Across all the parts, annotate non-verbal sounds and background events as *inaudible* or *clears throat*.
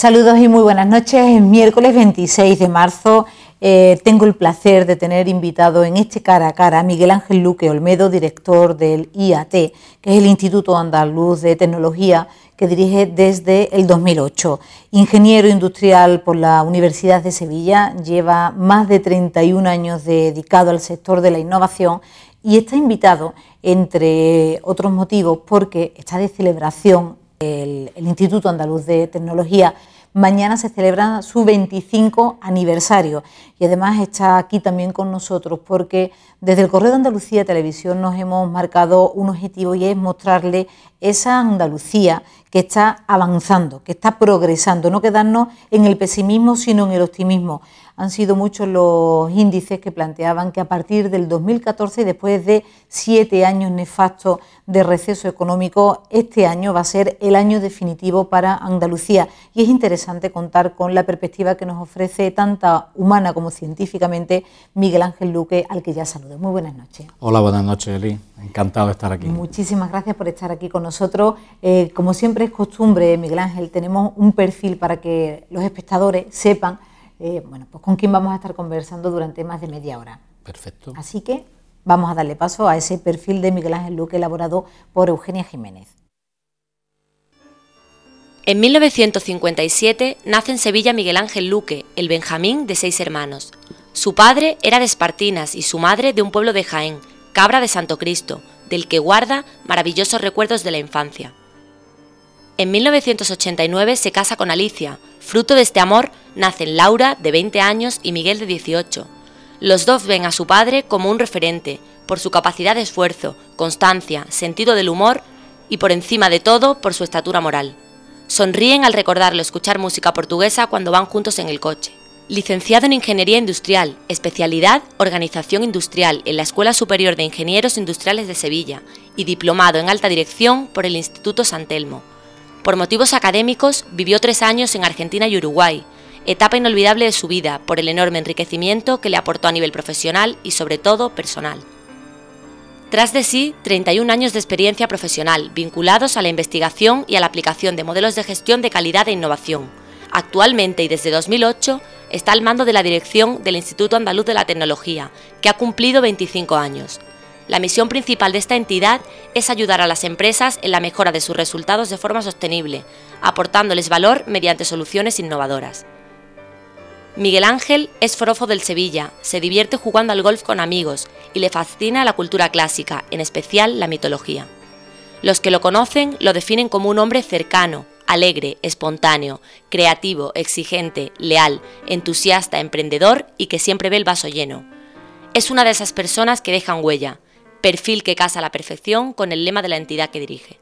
Saludos y muy buenas noches. Es miércoles 26 de marzo. Eh, tengo el placer de tener invitado en este cara a cara a Miguel Ángel Luque Olmedo, director del IAT, que es el Instituto Andaluz de Tecnología que dirige desde el 2008. Ingeniero industrial por la Universidad de Sevilla, lleva más de 31 años dedicado al sector de la innovación y está invitado, entre otros motivos, porque está de celebración el Instituto Andaluz de Tecnología Mañana se celebra su 25 aniversario y además está aquí también con nosotros porque desde el Correo de Andalucía Televisión nos hemos marcado un objetivo y es mostrarle esa Andalucía que está avanzando, que está progresando, no quedarnos en el pesimismo, sino en el optimismo. Han sido muchos los índices que planteaban que a partir del 2014, después de siete años nefastos de receso económico, este año va a ser el año definitivo para Andalucía. Y es interesante contar con la perspectiva que nos ofrece, tanta humana como científicamente, Miguel Ángel Luque, al que ya saludo. Muy buenas noches. Hola, buenas noches, Eli. Encantado de estar aquí. Muchísimas gracias por estar aquí con nosotros. Eh, como siempre es costumbre, Miguel Ángel, tenemos un perfil para que los espectadores sepan eh, bueno, pues con quién vamos a estar conversando durante más de media hora. Perfecto. Así que vamos a darle paso a ese perfil de Miguel Ángel Luque elaborado por Eugenia Jiménez. En 1957 nace en Sevilla Miguel Ángel Luque, el Benjamín de seis hermanos. Su padre era de Espartinas y su madre de un pueblo de Jaén, cabra de Santo Cristo, del que guarda maravillosos recuerdos de la infancia. En 1989 se casa con Alicia. Fruto de este amor nacen Laura, de 20 años, y Miguel, de 18. Los dos ven a su padre como un referente, por su capacidad de esfuerzo, constancia, sentido del humor y, por encima de todo, por su estatura moral. Sonríen al recordarlo escuchar música portuguesa cuando van juntos en el coche. Licenciado en Ingeniería Industrial, especialidad Organización Industrial en la Escuela Superior de Ingenieros Industriales de Sevilla y diplomado en Alta Dirección por el Instituto San Telmo. Por motivos académicos, vivió tres años en Argentina y Uruguay, etapa inolvidable de su vida por el enorme enriquecimiento que le aportó a nivel profesional y sobre todo personal. Tras de sí, 31 años de experiencia profesional vinculados a la investigación y a la aplicación de modelos de gestión de calidad e innovación. Actualmente y desde 2008, está al mando de la dirección del Instituto Andaluz de la Tecnología, que ha cumplido 25 años. La misión principal de esta entidad es ayudar a las empresas en la mejora de sus resultados de forma sostenible, aportándoles valor mediante soluciones innovadoras. Miguel Ángel es forofo del Sevilla, se divierte jugando al golf con amigos y le fascina la cultura clásica, en especial la mitología. Los que lo conocen lo definen como un hombre cercano, alegre, espontáneo, creativo, exigente, leal, entusiasta, emprendedor y que siempre ve el vaso lleno. Es una de esas personas que dejan huella, perfil que casa a la perfección con el lema de la entidad que dirige.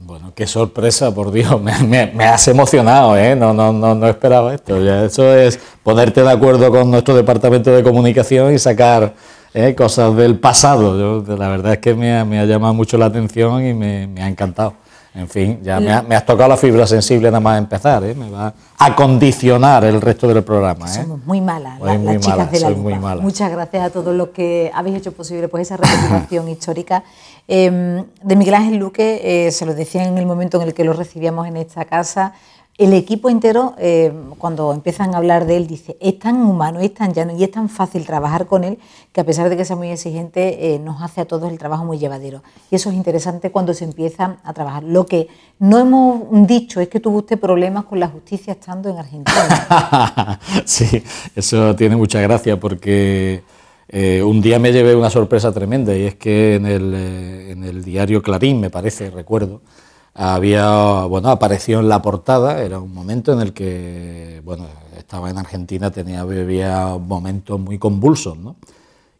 Bueno, qué sorpresa, por Dios, *laughs* me, has emocionado, ¿eh? No, no, no, no esperaba esto. Ya eso es ponerte de acuerdo con nuestro departamento de comunicación y sacar ¿eh? cosas del pasado. Yo, la verdad es que me ha, llamado mucho la atención y me ha encantado. En fin, ya me, has tocado la fibra sensible nada más empezar, ¿eh? me va a condicionar el resto del programa. ¿eh? Somos muy malas, chicas de la muy Muchas gracias a todos los que habéis hecho posible pues, esa recuperación *coughs* histórica. Em, de Miguel Ángel Luque, eh, se lo decía en el momento en el que lo recibíamos en esta casa, el equipo entero, eh, cuando empiezan a hablar de él, dice, es tan humano, es tan llano y es tan fácil trabajar con él que a pesar de que sea muy exigente, eh, nos hace a todos el trabajo muy llevadero. Y eso es interesante cuando se empieza a trabajar. Lo que no hemos dicho es que tuvo usted problemas con la justicia estando en Argentina. *laughs* sí, eso tiene mucha gracia porque eh, un día me llevé una sorpresa tremenda y es que en el, en el diario Clarín, me parece, recuerdo, había, bueno, apareció en la portada, era un momento en el que, bueno, estaba en Argentina, tenía, vivía momentos muy convulsos, ¿no?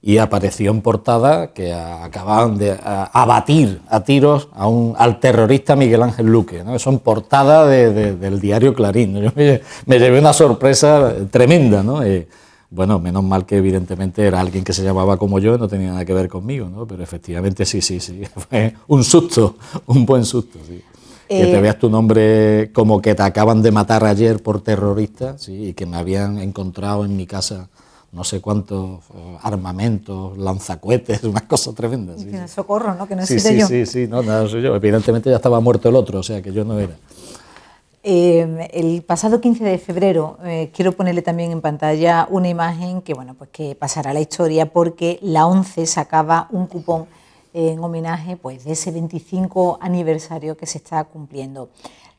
Y apareció en portada que acababan de abatir a tiros a un, al terrorista Miguel Ángel Luque, ¿no? Eso en portada de, del diario Clarín. *laughs* Yo me, me, llevé una sorpresa tremenda, ¿no? Eh, bueno, menos mal que evidentemente era alguien que se llamaba como yo y no tenía nada que ver conmigo, ¿no? Pero efectivamente sí, sí, sí, *laughs* fue un susto, un buen susto, sí. Que te eh, veas tu nombre como que te acaban de matar ayer por terroristas y que me habían encontrado en mi casa no sé cuántos eh, armamentos, lanzacuetes, *laughs* unas cosas tremendas. Sí, Socorro, ¿no? Que no sí, sí, yo. Sí, sí, no, no soy yo. Evidentemente ya estaba muerto el otro, o sea que yo no era. Em, el pasado 15 de febrero eh, quiero ponerle también en pantalla una imagen que bueno pues que pasará a la historia porque la ONCE sacaba un cupón en homenaje pues, de ese 25 aniversario que se está cumpliendo.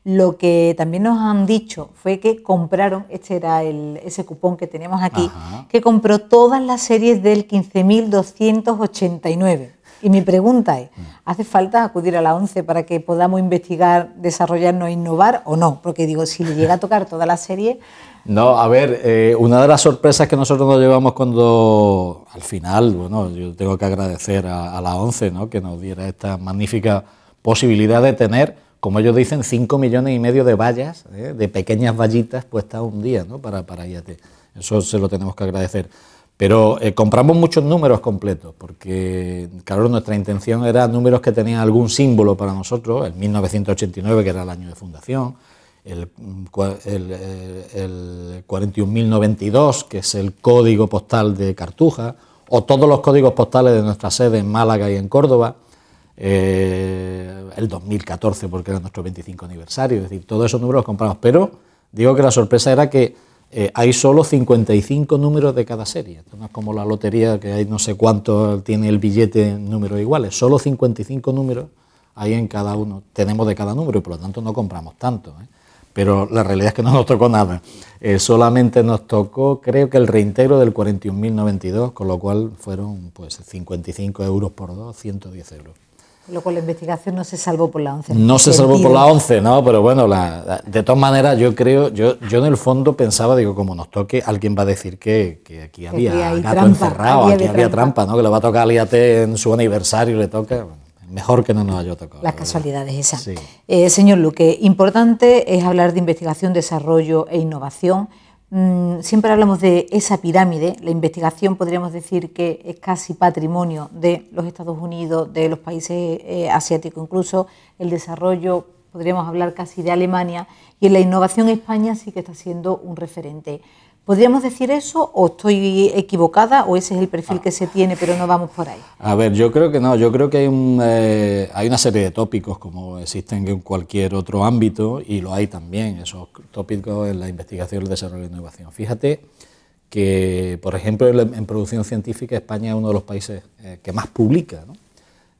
Lo que también nos han dicho fue que compraron, este era el, ese cupón que tenemos aquí, que compró todas las series del 15.289. Y mi pregunta es, mm. ¿hace falta acudir a la 11 para que podamos investigar, desarrollarnos e innovar o no? Porque digo, si le llega a tocar toda la serie, no, a ver, eh, una de las sorpresas que nosotros nos llevamos cuando, al final, bueno, yo tengo que agradecer a, la ONCE, ¿no? Que nos diera esta magnífica posibilidad de tener, como ellos dicen, 5 millones y medio de vallas, ¿eh? de pequeñas vallitas puestas un día, ¿no? Para, para IAT. Eso se lo tenemos que agradecer. Pero eh, compramos muchos números completos, porque, claro, nuestra intención era números que tenían algún símbolo para nosotros, el 1989, que era el año de fundación, el, 41.092, eh, que es el código postal de Cartuja, o todos los códigos postales de nuestra sede en Málaga y en Córdoba, eh, el 2014 porque era nuestro 25 aniversario, es decir, todos esos números los compramos, pero digo que la sorpresa era que eh, hay solo 55 números de cada serie, no es como la lotería que hay no sé cuánto tiene el billete en números iguales, solo 55 números hay en cada uno, tenemos de cada número y por lo tanto no compramos tanto pero la realidad es que no nos tocó nada. Eh, solamente nos tocó, creo que el reintegro del 41.092, con lo cual fueron pues 55 euros por dos, 110 euros. Lo cual la investigación no se salvó por la 11. No se salvó por la 11, no, pero bueno, la, de todas maneras yo creo, yo, yo en el fondo pensaba, digo, como nos toque, alguien va a decir que, aquí había gato encerrado, aquí había trampa. ¿no? Que le va a tocar al Aliate en su aniversario, le toca mejor que no nos haya tocado. Las casualidades esas. Eh, señor Luque, importante es hablar de investigación, desarrollo e innovación. Mm, siempre hablamos de esa pirámide. La investigación podríamos decir que es casi patrimonio de los Estados Unidos, de los países eh, asiáticos incluso. El desarrollo podríamos hablar casi de Alemania. Y en la innovación España sí que está siendo un referente. ¿Podríamos decir eso o estoy equivocada o ese es el perfil ah. que se tiene pero no vamos por ahí? A ver, yo creo que no, yo creo que eh, hay, una serie de tópicos como existen en cualquier otro ámbito y lo hay también, esos tópicos en la investigación, el desarrollo y e la innovación. Fíjate que, por ejemplo, en producción científica España es uno de los países eh, que más publica. ¿no?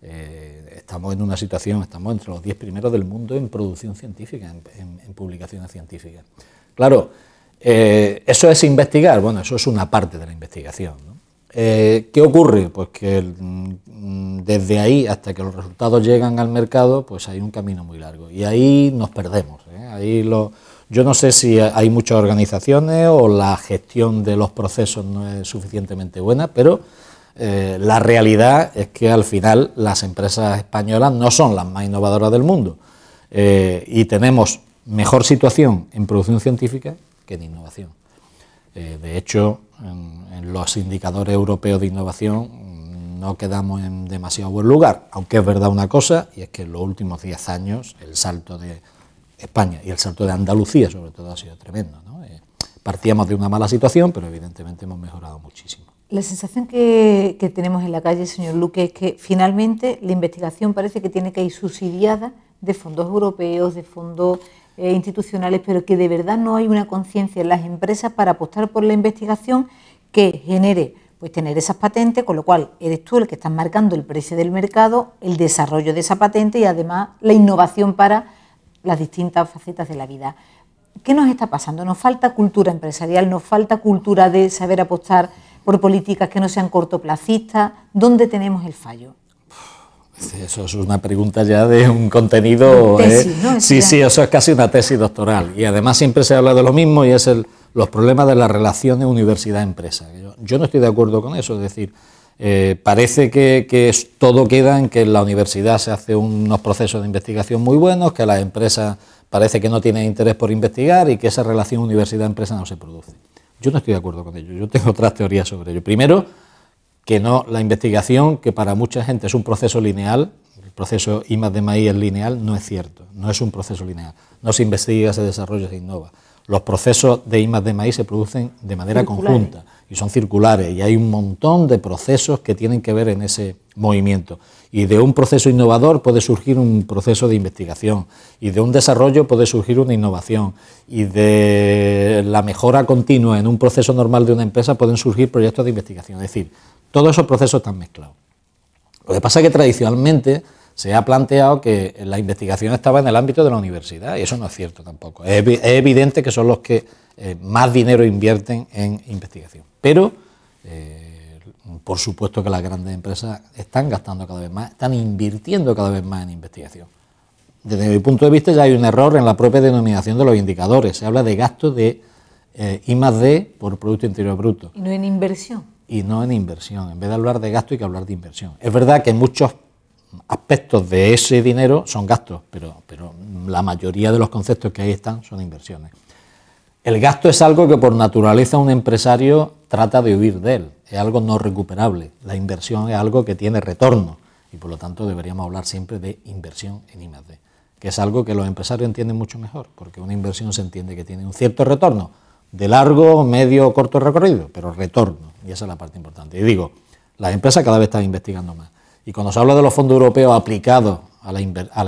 Eh, estamos en una situación, estamos entre los 10 primeros del mundo en producción científica, en, en publicaciones científicas. Claro, eh, ¿Eso es investigar? Bueno, eso es una parte de la investigación. Eh, ¿Qué ocurre? Pues que mm, desde ahí hasta que los resultados llegan al mercado, pues hay un camino muy largo. Y ahí nos perdemos. ¿eh? Ahí yo no sé si hay muchas organizaciones o la gestión de los procesos no es suficientemente buena, pero la realidad es que al final las empresas españolas no son las más innovadoras del mundo. y tenemos mejor situación en producción científica de innovación. Eh, de hecho, en, los indicadores europeos de innovación mm, no quedamos en demasiado buen lugar, aunque es verdad una cosa, y es que en los últimos 10 años el salto de España y el salto de Andalucía, sobre todo, ha sido tremendo. Eh, partíamos de una mala situación, pero evidentemente hemos mejorado muchísimo. La sensación que, que, tenemos en la calle, señor Luque, es que finalmente la investigación parece que tiene que ir subsidiada de fondos europeos, de fondos eh, institucionales, pero que de verdad no hay una conciencia en las empresas para apostar por la investigación que genere pues tener esas patentes, con lo cual eres tú el que estás marcando el precio del mercado, el desarrollo de esa patente y además la innovación para las distintas facetas de la vida. ¿Qué nos está pasando? Nos falta cultura empresarial, nos falta cultura de saber apostar por políticas que no sean cortoplacistas. ¿Dónde tenemos el fallo? Eso es una pregunta ya de un contenido. Eh, sí, sí, eso es casi una tesis doctoral. Y además siempre se habla de lo mismo y es los problemas de las relaciones universidad-empresa. Yo, no estoy de acuerdo con eso, es decir, eh, parece que, que, todo queda en que en la universidad se hace unos procesos de investigación muy buenos, que la empresa parece que no tiene interés por investigar y que esa relación universidad-empresa no se produce. Yo no estoy de acuerdo con ello, yo tengo otras teorías sobre ello. Primero, que no la investigación, que para mucha gente es un proceso lineal, el proceso I más de maíz es lineal, no es cierto, no es un proceso lineal. No se investiga, se desarrolla, se innova. Los procesos de I de maíz se producen de manera conjunta y son circulares y hay un montón de procesos que tienen que ver en ese movimiento. Y de un proceso innovador puede surgir un proceso de investigación y de un desarrollo puede surgir una innovación y de la mejora continua en un proceso normal de una empresa pueden surgir proyectos de investigación. Es decir, todos esos procesos están mezclados. Lo que pasa es que tradicionalmente se ha planteado que la investigación estaba en el ámbito de la universidad y eso no es cierto tampoco. Es, evidente que son los que eh, más dinero invierten en investigación. Pero, eh, por supuesto que las grandes empresas están gastando cada vez más, están invirtiendo cada vez más en investigación. Desde mi punto de vista ya hay un error en la propia denominación de los indicadores. Se habla de gasto de eh, I más D por Producto Interior Bruto. Y no en inversión y no en inversión. En vez de hablar de gasto hay que hablar de inversión. Es verdad que muchos aspectos de ese dinero son gastos, pero, pero la mayoría de los conceptos que ahí están son inversiones. El gasto es algo que por naturaleza un empresario trata de huir de él, es algo no recuperable. La inversión es algo que tiene retorno y por lo tanto deberíamos hablar siempre de inversión en I+D, que es algo que los empresarios entienden mucho mejor, porque una inversión se entiende que tiene un cierto retorno, de largo, medio o corto recorrido, pero retorno, y esa es la parte importante. Y digo, las empresas cada vez están investigando más. Y cuando se habla de los fondos europeos aplicados a la,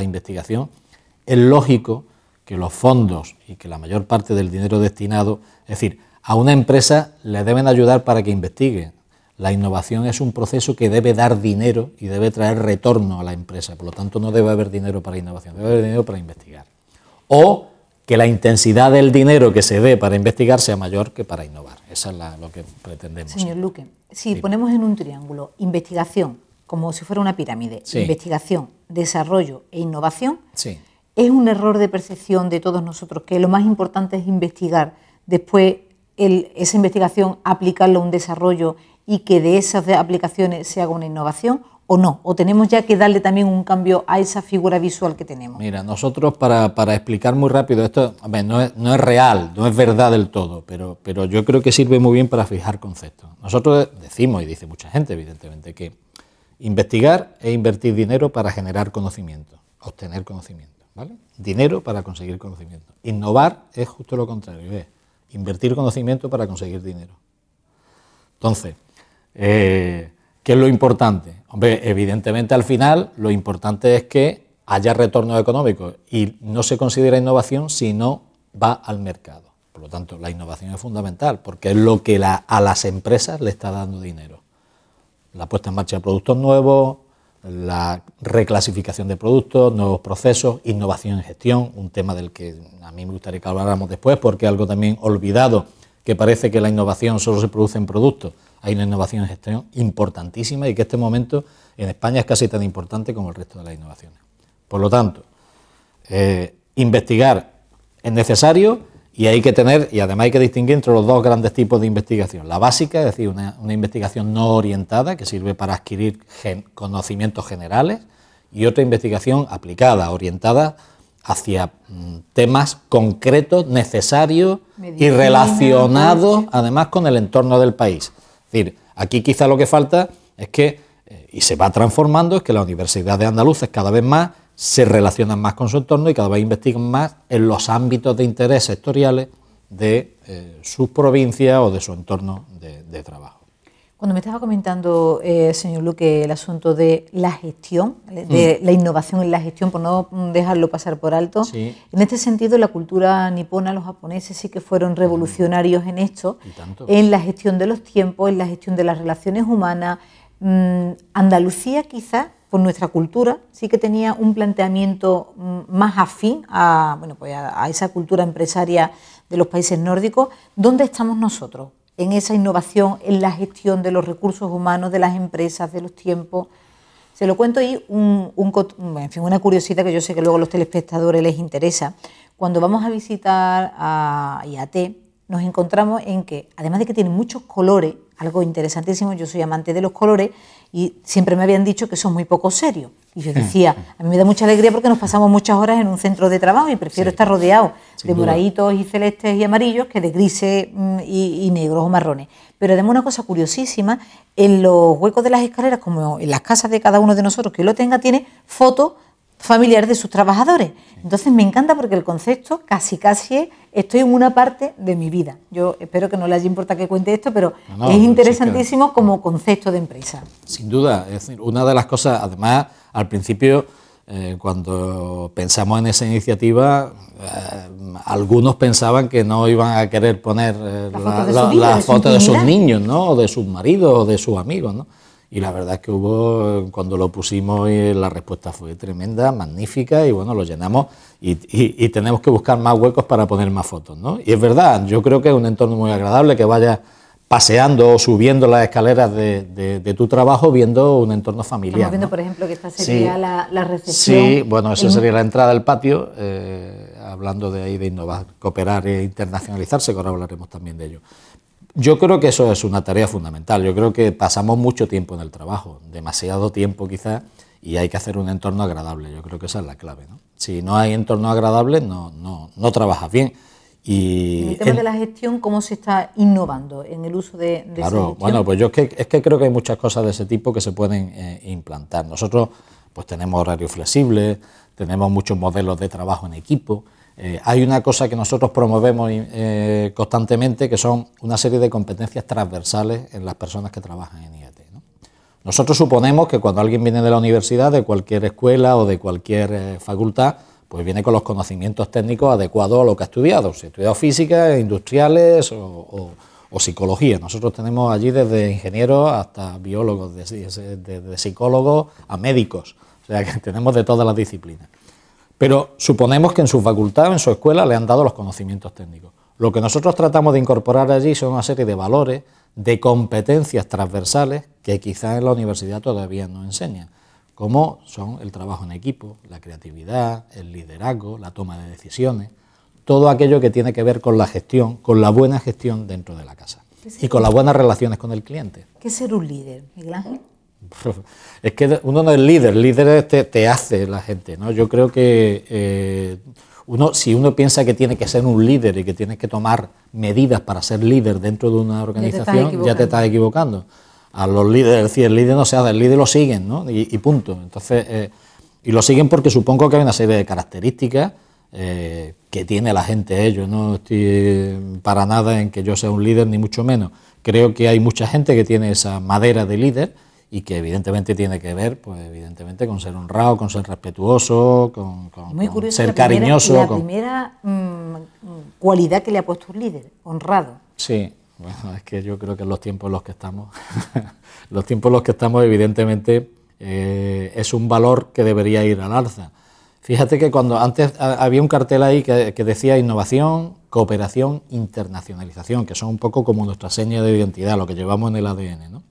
investigación, es lógico que los fondos y que la mayor parte del dinero destinado, es decir, a una empresa le deben ayudar para que investigue. La innovación es un proceso que debe dar dinero y debe traer retorno a la empresa, por lo tanto no debe haber dinero para innovación, debe haber dinero para investigar. O que la intensidad del dinero que se dé para investigar sea mayor que para innovar. Eso es lo que pretendemos. Señor Luque, si ponemos en un triángulo investigación, como si fuera una pirámide, investigación, desarrollo e innovación, es un error de percepción de todos nosotros que lo más importante es investigar, después esa investigación aplicarlo a un desarrollo y que de esas aplicaciones se haga una innovación o no? ¿O tenemos ya que darle también un cambio a esa figura visual que tenemos? Mira, nosotros para, explicar muy rápido esto, no, es, real, no es verdad del todo, pero, pero yo creo que sirve muy bien para fijar conceptos. Nosotros decimos, y dice mucha gente evidentemente, que investigar es invertir dinero para generar conocimiento, obtener conocimiento, ¿vale? Dinero para conseguir conocimiento. Innovar es justo lo contrario, es invertir conocimiento para conseguir dinero. Entonces, eh, ¿Qué es lo importante? Hombre, evidentemente al final lo importante es que haya retorno económico y no se considera innovación si no va al mercado. Por lo tanto, la innovación es fundamental porque es lo que a las empresas le está dando dinero. La puesta en marcha de productos nuevos, la reclasificación de productos, nuevos procesos, innovación en gestión, un tema del que a mí me gustaría que habláramos después porque algo también olvidado, que parece que la innovación solo se produce en productos hay una innovación en gestión importantísima y que este momento en España es casi tan importante como el resto de las innovaciones. Por lo tanto, eh, investigar es necesario y hay que tener, y además hay que distinguir entre los dos grandes tipos de investigación. La básica, es decir, una, investigación no orientada que sirve para adquirir conocimientos generales y otra investigación aplicada, orientada hacia mm, temas concretos, necesarios y relacionados además con el entorno del país. Es decir, aquí quizá lo que falta es que, eh, y se va transformando, es que la universidad de andaluces cada vez más se relacionan más con su entorno y cada vez investigan más en los ámbitos de interés sectoriales de eh, su provincia o de su entorno de trabajo. Cuando me estaba comentando, eh, señor Luque, el asunto de la gestión, de mm. la innovación en la gestión, por no dejarlo pasar por alto, en este sentido la cultura nipona, los japoneses sí que fueron revolucionarios en esto, en la gestión de los tiempos, en la gestión de las relaciones humanas. Mm, Andalucía quizás, por nuestra cultura, sí que tenía un planteamiento mm, más afín a, bueno, pues, a esa cultura empresaria de los países nórdicos. ¿Dónde estamos nosotros? en esa innovación, en la gestión de los recursos humanos, de las empresas, de los tiempos. Se lo cuento ahí una curiosidad que yo sé que luego a los telespectadores les interesa. Cuando vamos a visitar a IAT, nos encontramos en que, además de que tiene muchos colores, algo interesantísimo, yo soy amante de los colores y siempre me habían dicho que son muy poco serios. Y yo mm. decía, a mí me da mucha alegría porque nos pasamos muchas horas en un centro de trabajo y prefiero estar rodeado de moraditos y celestes y amarillos que de grises mm, y, negros o marrones. Pero además una cosa curiosísima, en los huecos de las escaleras, como en las casas de cada uno de nosotros que lo tenga, tiene fotos familiar de sus trabajadores. Entonces me encanta porque el concepto casi casi estoy en una parte de mi vida. Yo espero que no les haya que cuente esto, pero es interesantísimo como concepto de empresa. Sin duda, es decir, una de las cosas, además, al principio, eh, cuando pensamos en esa iniciativa, eh, algunos pensaban que no iban a querer poner eh, la, foto de sus niños, ¿no? o de sus maridos o de sus amigos. ¿no? y la verdad es que hubo, cuando lo pusimos, la respuesta fue tremenda, magnífica, y bueno, lo llenamos y, tenemos que buscar más huecos para poner más fotos, ¿no? Y es verdad, yo creo que es un entorno muy agradable que vaya paseando o subiendo las escaleras de, tu trabajo viendo un entorno familiar. Estamos viendo, por ejemplo, que esta sería la, recepción. Sí, bueno, esa sería la entrada al patio, eh, hablando de ahí de innovar, cooperar e internacionalizarse, que ahora hablaremos también de ello. Yo creo que eso es una tarea fundamental. Yo creo que pasamos mucho tiempo en el trabajo, demasiado tiempo quizás, y hay que hacer un entorno agradable. Yo creo que esa es la clave. Si no hay entorno agradable, no, no, no trabajas bien. Y el tema de la gestión, ¿cómo se está innovando en el uso de, Claro, bueno, pues yo es que, creo que hay muchas cosas de ese tipo que se pueden eh, implantar. Nosotros pues tenemos horarios flexibles, tenemos muchos modelos de trabajo en equipo. Eh, hay una cosa que nosotros promovemos eh, constantemente, que son una serie de competencias transversales en las personas que trabajan en IAT. E nosotros suponemos que cuando alguien viene de la universidad, de cualquier escuela o de cualquier eh, facultad, pues viene con los conocimientos técnicos adecuados a lo que ha estudiado, si ha estudiado física, industriales o, psicología. Nosotros tenemos allí desde ingenieros hasta biólogos, desde de, psicólogos a médicos, o sea que *laughs* tenemos de todas las disciplinas. Pero suponemos que en su facultad o en su escuela le han dado los conocimientos técnicos. Lo que nosotros tratamos de incorporar allí son una serie de valores, de competencias transversales que quizás en la universidad todavía no enseñan, como son el trabajo en equipo, la creatividad, el liderazgo, la toma de decisiones, todo aquello que tiene que ver con la gestión, con la buena gestión dentro de la casa y con las buenas relaciones con el cliente. ¿Qué es ser un líder, Miguel Ángel? *laughs* Es que uno no es líder, líder te, hace la gente, ¿no? Yo creo que eh, uno, si uno piensa que tiene que ser un líder y que tiene que tomar medidas para ser líder dentro de una organización, ya te, estás equivocando. A los líderes, el líder no se hace, el líder lo siguen, ¿no? Y, punto. Entonces, eh, y lo siguen porque supongo que hay una serie de características eh, que tiene la gente. ellos. no estoy para nada en que yo sea un líder, ni mucho menos. Creo que hay mucha gente que tiene esa madera de líder y que evidentemente tiene que ver, pues evidentemente, con ser honrado, con ser respetuoso, con, ser cariñoso. la primera mm, cualidad que le ha puesto un líder, honrado. Sí, es que yo creo que en los tiempos en los que estamos, *laughs* los tiempos los que estamos, evidentemente, eh, es un valor que debería ir al alza. Fíjate que cuando antes había un cartel ahí que, decía innovación, cooperación, internacionalización, que son un poco como nuestra seña de identidad, lo que llevamos en el ADN. ¿no?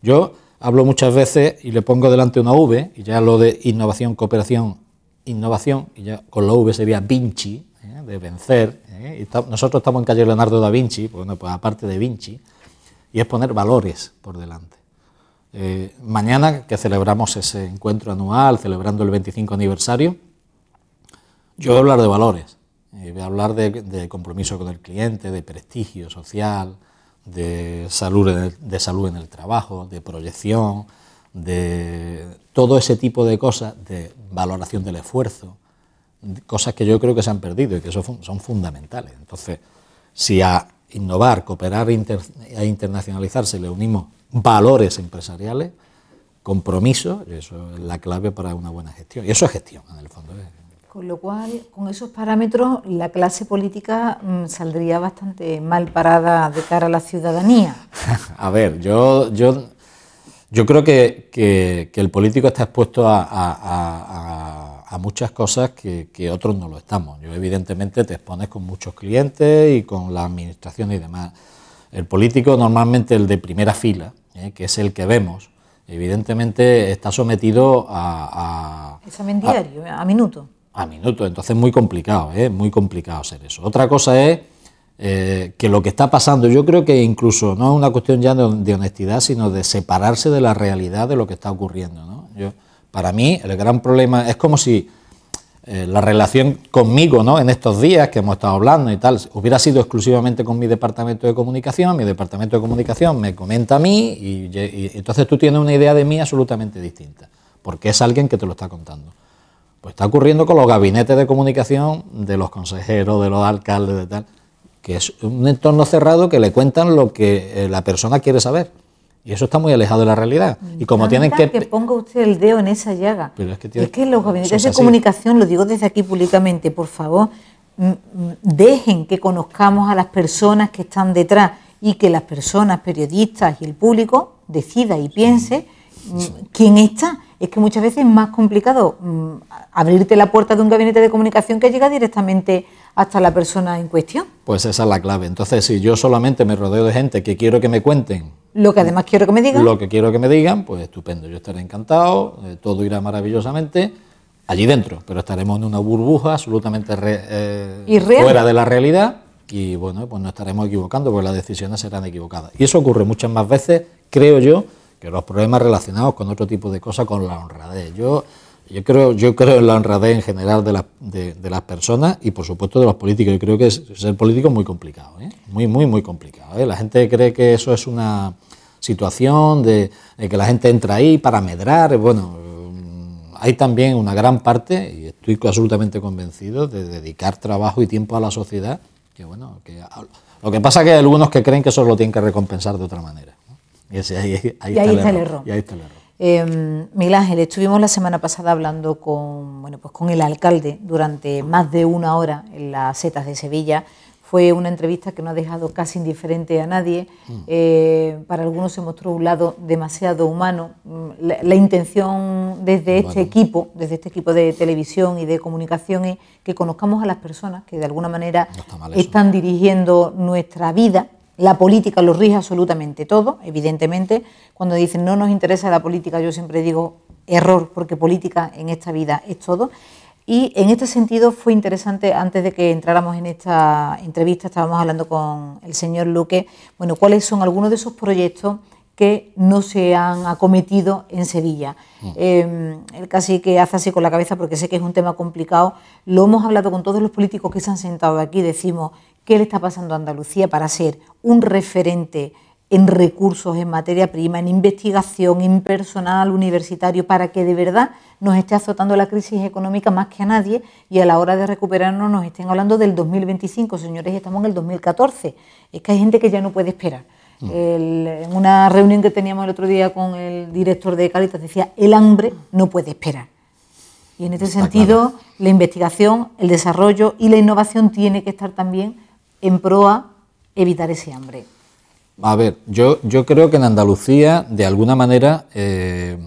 Yo hablo muchas veces y le pongo delante una V, y ya lo de innovación, cooperación, innovación, y ya con la V sería Vinci, ¿eh? de vencer. ¿eh? nosotros estamos en calle Leonardo da Vinci, pues, bueno, pues aparte de Vinci, y es poner valores por delante. Eh, mañana, que celebramos ese encuentro anual, celebrando el 25 aniversario, yo voy a hablar de valores, voy a hablar de, de compromiso con el cliente, de prestigio social, de salud, en el, de salud en el trabajo, de proyección, de todo ese tipo de cosas, de valoración del esfuerzo, cosas que yo creo que se han perdido y que son, son fundamentales. Entonces, si a innovar, cooperar e, internacionalizarse le unimos valores empresariales, compromiso, eso es la clave para una buena gestión. Y eso es gestión, en el fondo. ¿eh? Con lo cual, con esos parámetros, la clase política mm, saldría bastante mal parada de cara a la ciudadanía. *laughs* A ver, yo, yo, yo creo que, el político está expuesto a, muchas cosas que, otros no lo estamos. Yo, evidentemente, te expones con muchos clientes y con la administración y demás. El político, normalmente el de primera fila, ¿eh? que es el que vemos, evidentemente está sometido a. a Examen diario, a minuto a minutos. Entonces muy complicado, ¿eh? muy complicado ser eso. Otra cosa es eh, que lo que está pasando, yo creo que incluso no es una cuestión ya de, honestidad, sino de separarse de la realidad de lo que está ocurriendo. ¿no? Yo, para mí el gran problema es como si eh, la relación conmigo ¿no? en estos días que hemos estado hablando y tal hubiera sido exclusivamente con mi departamento de comunicación, mi departamento de comunicación me comenta a mí y entonces tú tienes una idea de mí absolutamente distinta, porque es alguien que te lo está contando. Pues está ocurriendo con los gabinetes de comunicación de los consejeros, de los alcaldes, de tal, que es un entorno cerrado que le cuentan lo que eh, la persona quiere saber. Y eso está muy alejado de la realidad. Y como tienen que... que ponga usted el dedo en esa llaga. Pero es, que los gabinetes de comunicación, lo digo desde aquí públicamente, por favor, mm, mm, dejen que conozcamos a las personas que están detrás y que las personas, periodistas y el público, decida y piense quién está. Es que muchas veces es más complicado mm, abrirte la puerta de un gabinete de comunicación que llega directamente hasta la persona en cuestión. Pues esa es la clave. Entonces, si yo solamente me rodeo de gente que quiero que me cuenten. Lo que además quiero que me digan. Lo que quiero que me digan, pues estupendo. Yo estaré encantado, eh, todo irá maravillosamente allí dentro, pero estaremos en una burbuja absolutamente eh, fuera de la realidad y bueno, pues no estaremos equivocando, porque las decisiones serán equivocadas. Y eso ocurre muchas más veces, creo yo, que los problemas relacionados con otro tipo de cosas, con la honradez. Yo, yo, creo, yo creo en la honradez en general de, de, las personas y, por supuesto, de los políticos. Yo creo que ser político es muy complicado, ¿eh? muy, muy, muy complicado. ¿eh? La gente cree que eso es una situación de, que la gente entra ahí para medrar. Bueno, mm, hay también una gran parte, y estoy absolutamente convencido, de dedicar trabajo y tiempo a la sociedad, que bueno, lo que pasa es que hay algunos que creen que eso lo tienen que recompensar de otra manera y ahí, está, el error. Y em, Miguel Ángel, estuvimos la semana pasada hablando con, bueno, pues con el alcalde durante más de una hora en las setas de Sevilla. Fue una entrevista que no ha dejado casi indiferente a nadie. Mm. Eh, para algunos se mostró un lado demasiado humano. Mm, la, intención desde este equipo, desde este equipo de televisión y de comunicación es que conozcamos a las personas que de alguna manera están dirigiendo nuestra vida la política lo rige absolutamente todo, evidentemente. Cuando dicen no nos interesa la política, yo siempre digo error, porque política en esta vida es todo. Y en este sentido fue interesante, antes de que entráramos en esta entrevista, estábamos hablando con el señor Luque, bueno, cuáles son algunos de esos proyectos que no se han acometido en Sevilla. Mm. Em, ...el casi que hace así con la cabeza porque sé que es un tema complicado. Lo hemos hablado con todos los políticos que se han sentado aquí. Decimos, qué le está pasando a Andalucía para ser un referente en recursos, en materia prima, en investigación, en personal universitario, para que de verdad nos esté azotando la crisis económica más que a nadie y a la hora de recuperarnos nos estén hablando del 2025, señores, estamos en el 2014. Es que hay gente que ya no puede esperar. Mm. en una reunión que teníamos el otro día con el director de Caritas decía, el hambre no puede esperar. Y en este sentido, la investigación, el desarrollo y la innovación tiene que estar también en proa evitar ese hambre? A ver, yo, creo que en Andalucía, de alguna manera, eh,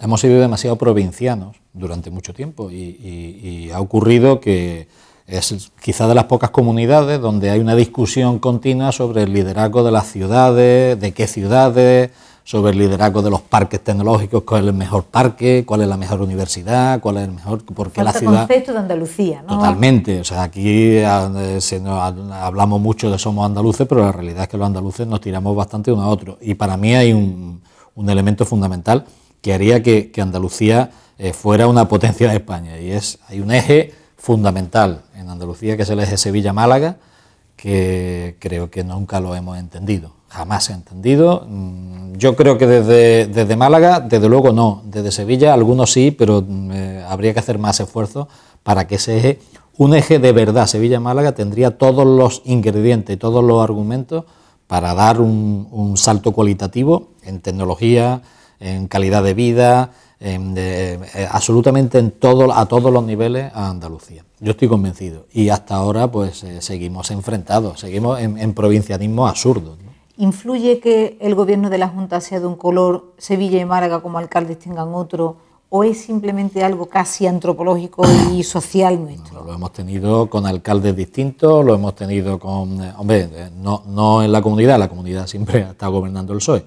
hemos sido demasiado provincianos durante mucho tiempo y, y ha ocurrido que es quizá de las pocas comunidades donde hay una discusión continua sobre el liderazgo de las ciudades, de qué ciudades, sobre el liderazgo de los parques tecnológicos, cuál es el mejor parque, cuál es la mejor universidad, cuál es el mejor, porque la ciudad... concepto de Andalucía, ¿no? Totalmente, o sea, aquí ah, eh, se ah, hablamos mucho de somos andaluces, pero la realidad es que los andaluces nos tiramos bastante uno a otro, y para mí hay un, elemento fundamental que haría que, Andalucía eh, fuera una potencia de España, y es, hay un eje fundamental en Andalucía, que es el eje Sevilla-Málaga, que creo que nunca lo hemos entendido, jamás he entendido. Mm, yo creo que desde, Málaga, desde luego no, desde Sevilla algunos sí, pero mm, eh, habría que hacer más esfuerzo para que ese eje, un eje de verdad, Sevilla-Málaga, tendría todos los ingredientes, y todos los argumentos para dar un, un salto cualitativo en tecnología, en calidad de vida, eh, absolutamente en todo, a todos los niveles a Andalucía. Yo estoy convencido. Y hasta ahora pues eh, seguimos enfrentados, seguimos en, en provincianismo absurdo. ¿Influye que el gobierno de la Junta sea de un color, Sevilla y Málaga como alcaldes tengan otro? ¿O es simplemente algo casi antropológico y social nuestro? lo hemos tenido con alcaldes distintos, lo hemos tenido con... Eh, hombre, no, no en la comunidad, la comunidad siempre está gobernando el PSOE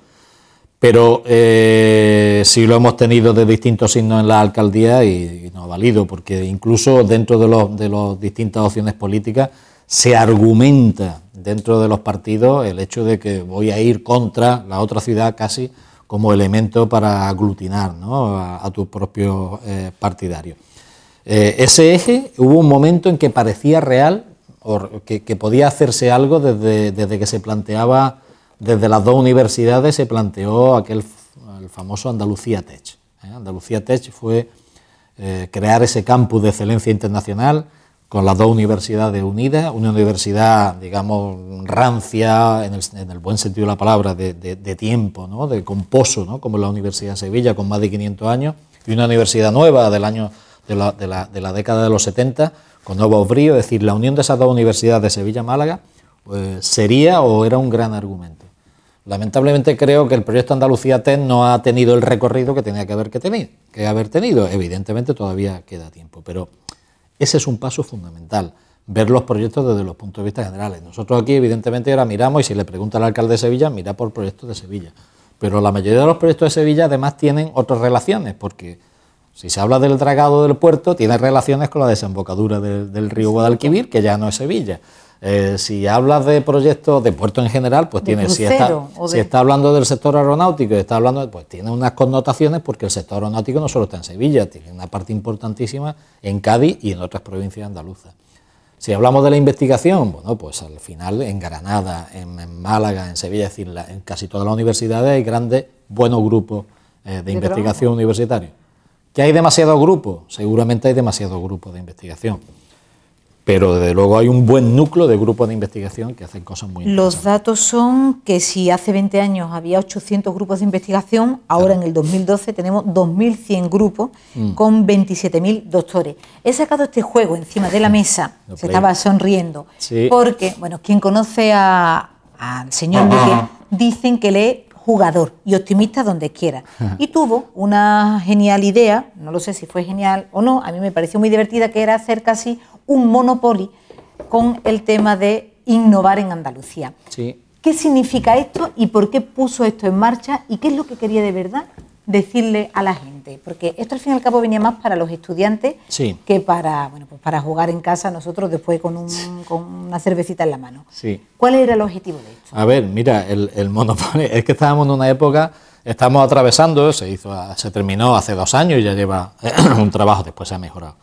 pero eh, sí lo hemos tenido de distintos signos en la alcaldía y, no ha valido, porque incluso dentro de las distintas opciones políticas se argumenta dentro de los partidos el hecho de que voy a ir contra la otra ciudad casi como elemento para aglutinar a, tus propios eh, partidarios. Eh, ese eje hubo un momento en que parecía real, que, podía hacerse algo desde, desde que se planteaba desde las dos universidades se planteó aquel el famoso Andalucía Tech. ¿eh? Andalucía Tech fue eh, crear ese campus de excelencia internacional con las dos universidades unidas, una universidad, digamos, rancia, en el, buen sentido de la palabra, de, tiempo, de composo, ¿no? como la Universidad de Sevilla, con más de 500 años, y una universidad nueva del año, de, la, década de los 70, con nuevo brío. es decir, la unión de esas dos universidades de Sevilla-Málaga pues, sería o era un gran argumento. Lamentablemente creo que el proyecto Andalucía TEN no ha tenido el recorrido que tenía que haber, que que haber tenido. Evidentemente todavía queda tiempo, pero ese es un paso fundamental, ver los proyectos desde los puntos de vista generales. Nosotros aquí evidentemente ahora miramos y si le pregunta al alcalde de Sevilla, mira por proyectos de Sevilla. Pero la mayoría de los proyectos de Sevilla además tienen otras relaciones, porque si se habla del dragado del puerto, tiene relaciones con la desembocadura del río Guadalquivir, que ya no es Sevilla. Eh, si hablas de proyectos de puerto en general, pues tiene, si está, hablando del sector aeronáutico está hablando, pues tiene unas connotaciones porque el sector aeronáutico no solo está en Sevilla, tiene una parte importantísima en Cádiz y en otras provincias andaluzas. Si hablamos de la investigación, bueno, pues al final en Granada, en, Málaga, en Sevilla, es decir, en casi todas las universidades hay grandes, buenos grupos eh, de, investigación universitaria. ¿Que hay demasiados grupos? Seguramente hay demasiados grupos de investigación pero desde luego hay un buen núcleo de grupos de investigación que hacen cosas muy Los datos son que si hace 20 años había 800 grupos de investigación, ahora en el 2012 tenemos 2.100 grupos mm. con 27.000 doctores. He sacado este juego encima de la *laughs* mesa, se estaba sonriendo, porque, bueno, quien conoce al señor Miguel, dicen que le jugador y optimista donde quiera. Y tuvo una genial idea, no lo sé si fue genial o no, a mí me pareció muy divertida, que era hacer casi un monopoly con el tema de innovar en Andalucía. ¿Qué significa esto y por qué puso esto en marcha y qué es lo que quería de verdad decirle a la gente, porque esto al fin y al cabo venía más para los estudiantes que para, bueno, pues para jugar en casa nosotros después con, una cervecita en la mano. ¿Cuál era el objetivo de esto? A ver, mira, el, el es que estábamos en una época, estamos atravesando, se, hizo, se terminó hace dos años y ya lleva *clears throat* un trabajo, después se ha mejorado.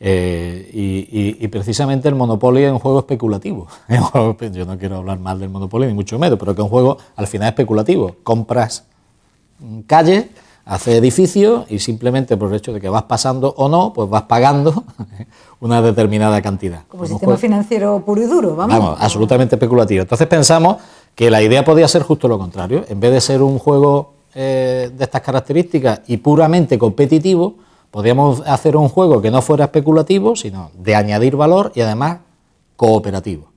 Eh, y, precisamente el Monopoly es un juego especulativo. *laughs* Yo no quiero hablar mal del Monopoly, ni mucho menos, pero que es un juego al final especulativo. Compras mm, calles hace edificios y simplemente por el hecho de que vas pasando o no, pues vas pagando *laughs* una determinada cantidad. Como sistema financiero puro y duro, vamos. Vamos, absolutamente especulativo. Entonces pensamos que la idea podía ser justo lo contrario. En vez de ser un juego eh, de estas características y puramente competitivo, ...podríamos hacer un juego que no fuera especulativo, sino de añadir valor y además cooperativo.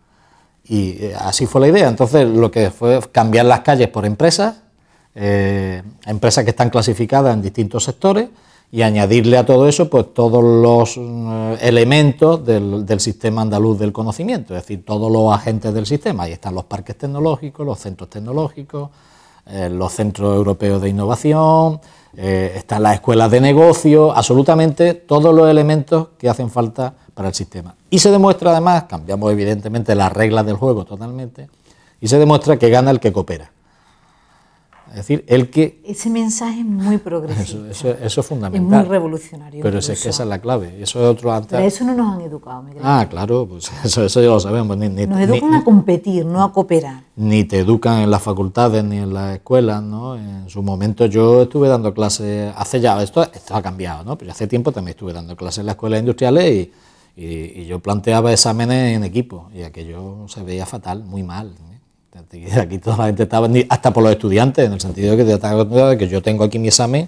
Y eh, así fue la idea. Entonces lo que fue cambiar las calles por empresas eh, empresas que están clasificadas en distintos sectores y añadirle a todo eso pues todos los eh, elementos del, sistema andaluz del conocimiento, es decir, todos los agentes del sistema. Ahí están los parques tecnológicos, los centros tecnológicos, eh, los centros europeos de innovación, están las escuelas de negocio, absolutamente todos los elementos que hacen falta para el sistema. Y se demuestra además, cambiamos evidentemente las reglas del juego totalmente, y se demuestra que gana el que coopera. Es decir, el que... Ese mensaje es muy progresivo... Eso, es fundamental. Es muy revolucionario. Pero es que esa es la clave. Eso otro Pero eso no nos han educado, Miguel. Ah, claro, pues *laughs* eso, eso ya lo sabemos. nos educan a competir, no a cooperar. Ni te educan en las facultades ni en las escuelas, ¿no? En su momento yo estuve dando clases, hace ya, esto, esto ha cambiado, ¿no? Pero hace tiempo también estuve dando clases en las escuelas industriales y, yo planteaba exámenes en equipo y aquello se veía fatal, muy mal. ¿eh? Aquí toda la gente estaba, hasta por los estudiantes, en el sentido de que, que yo tengo aquí mi examen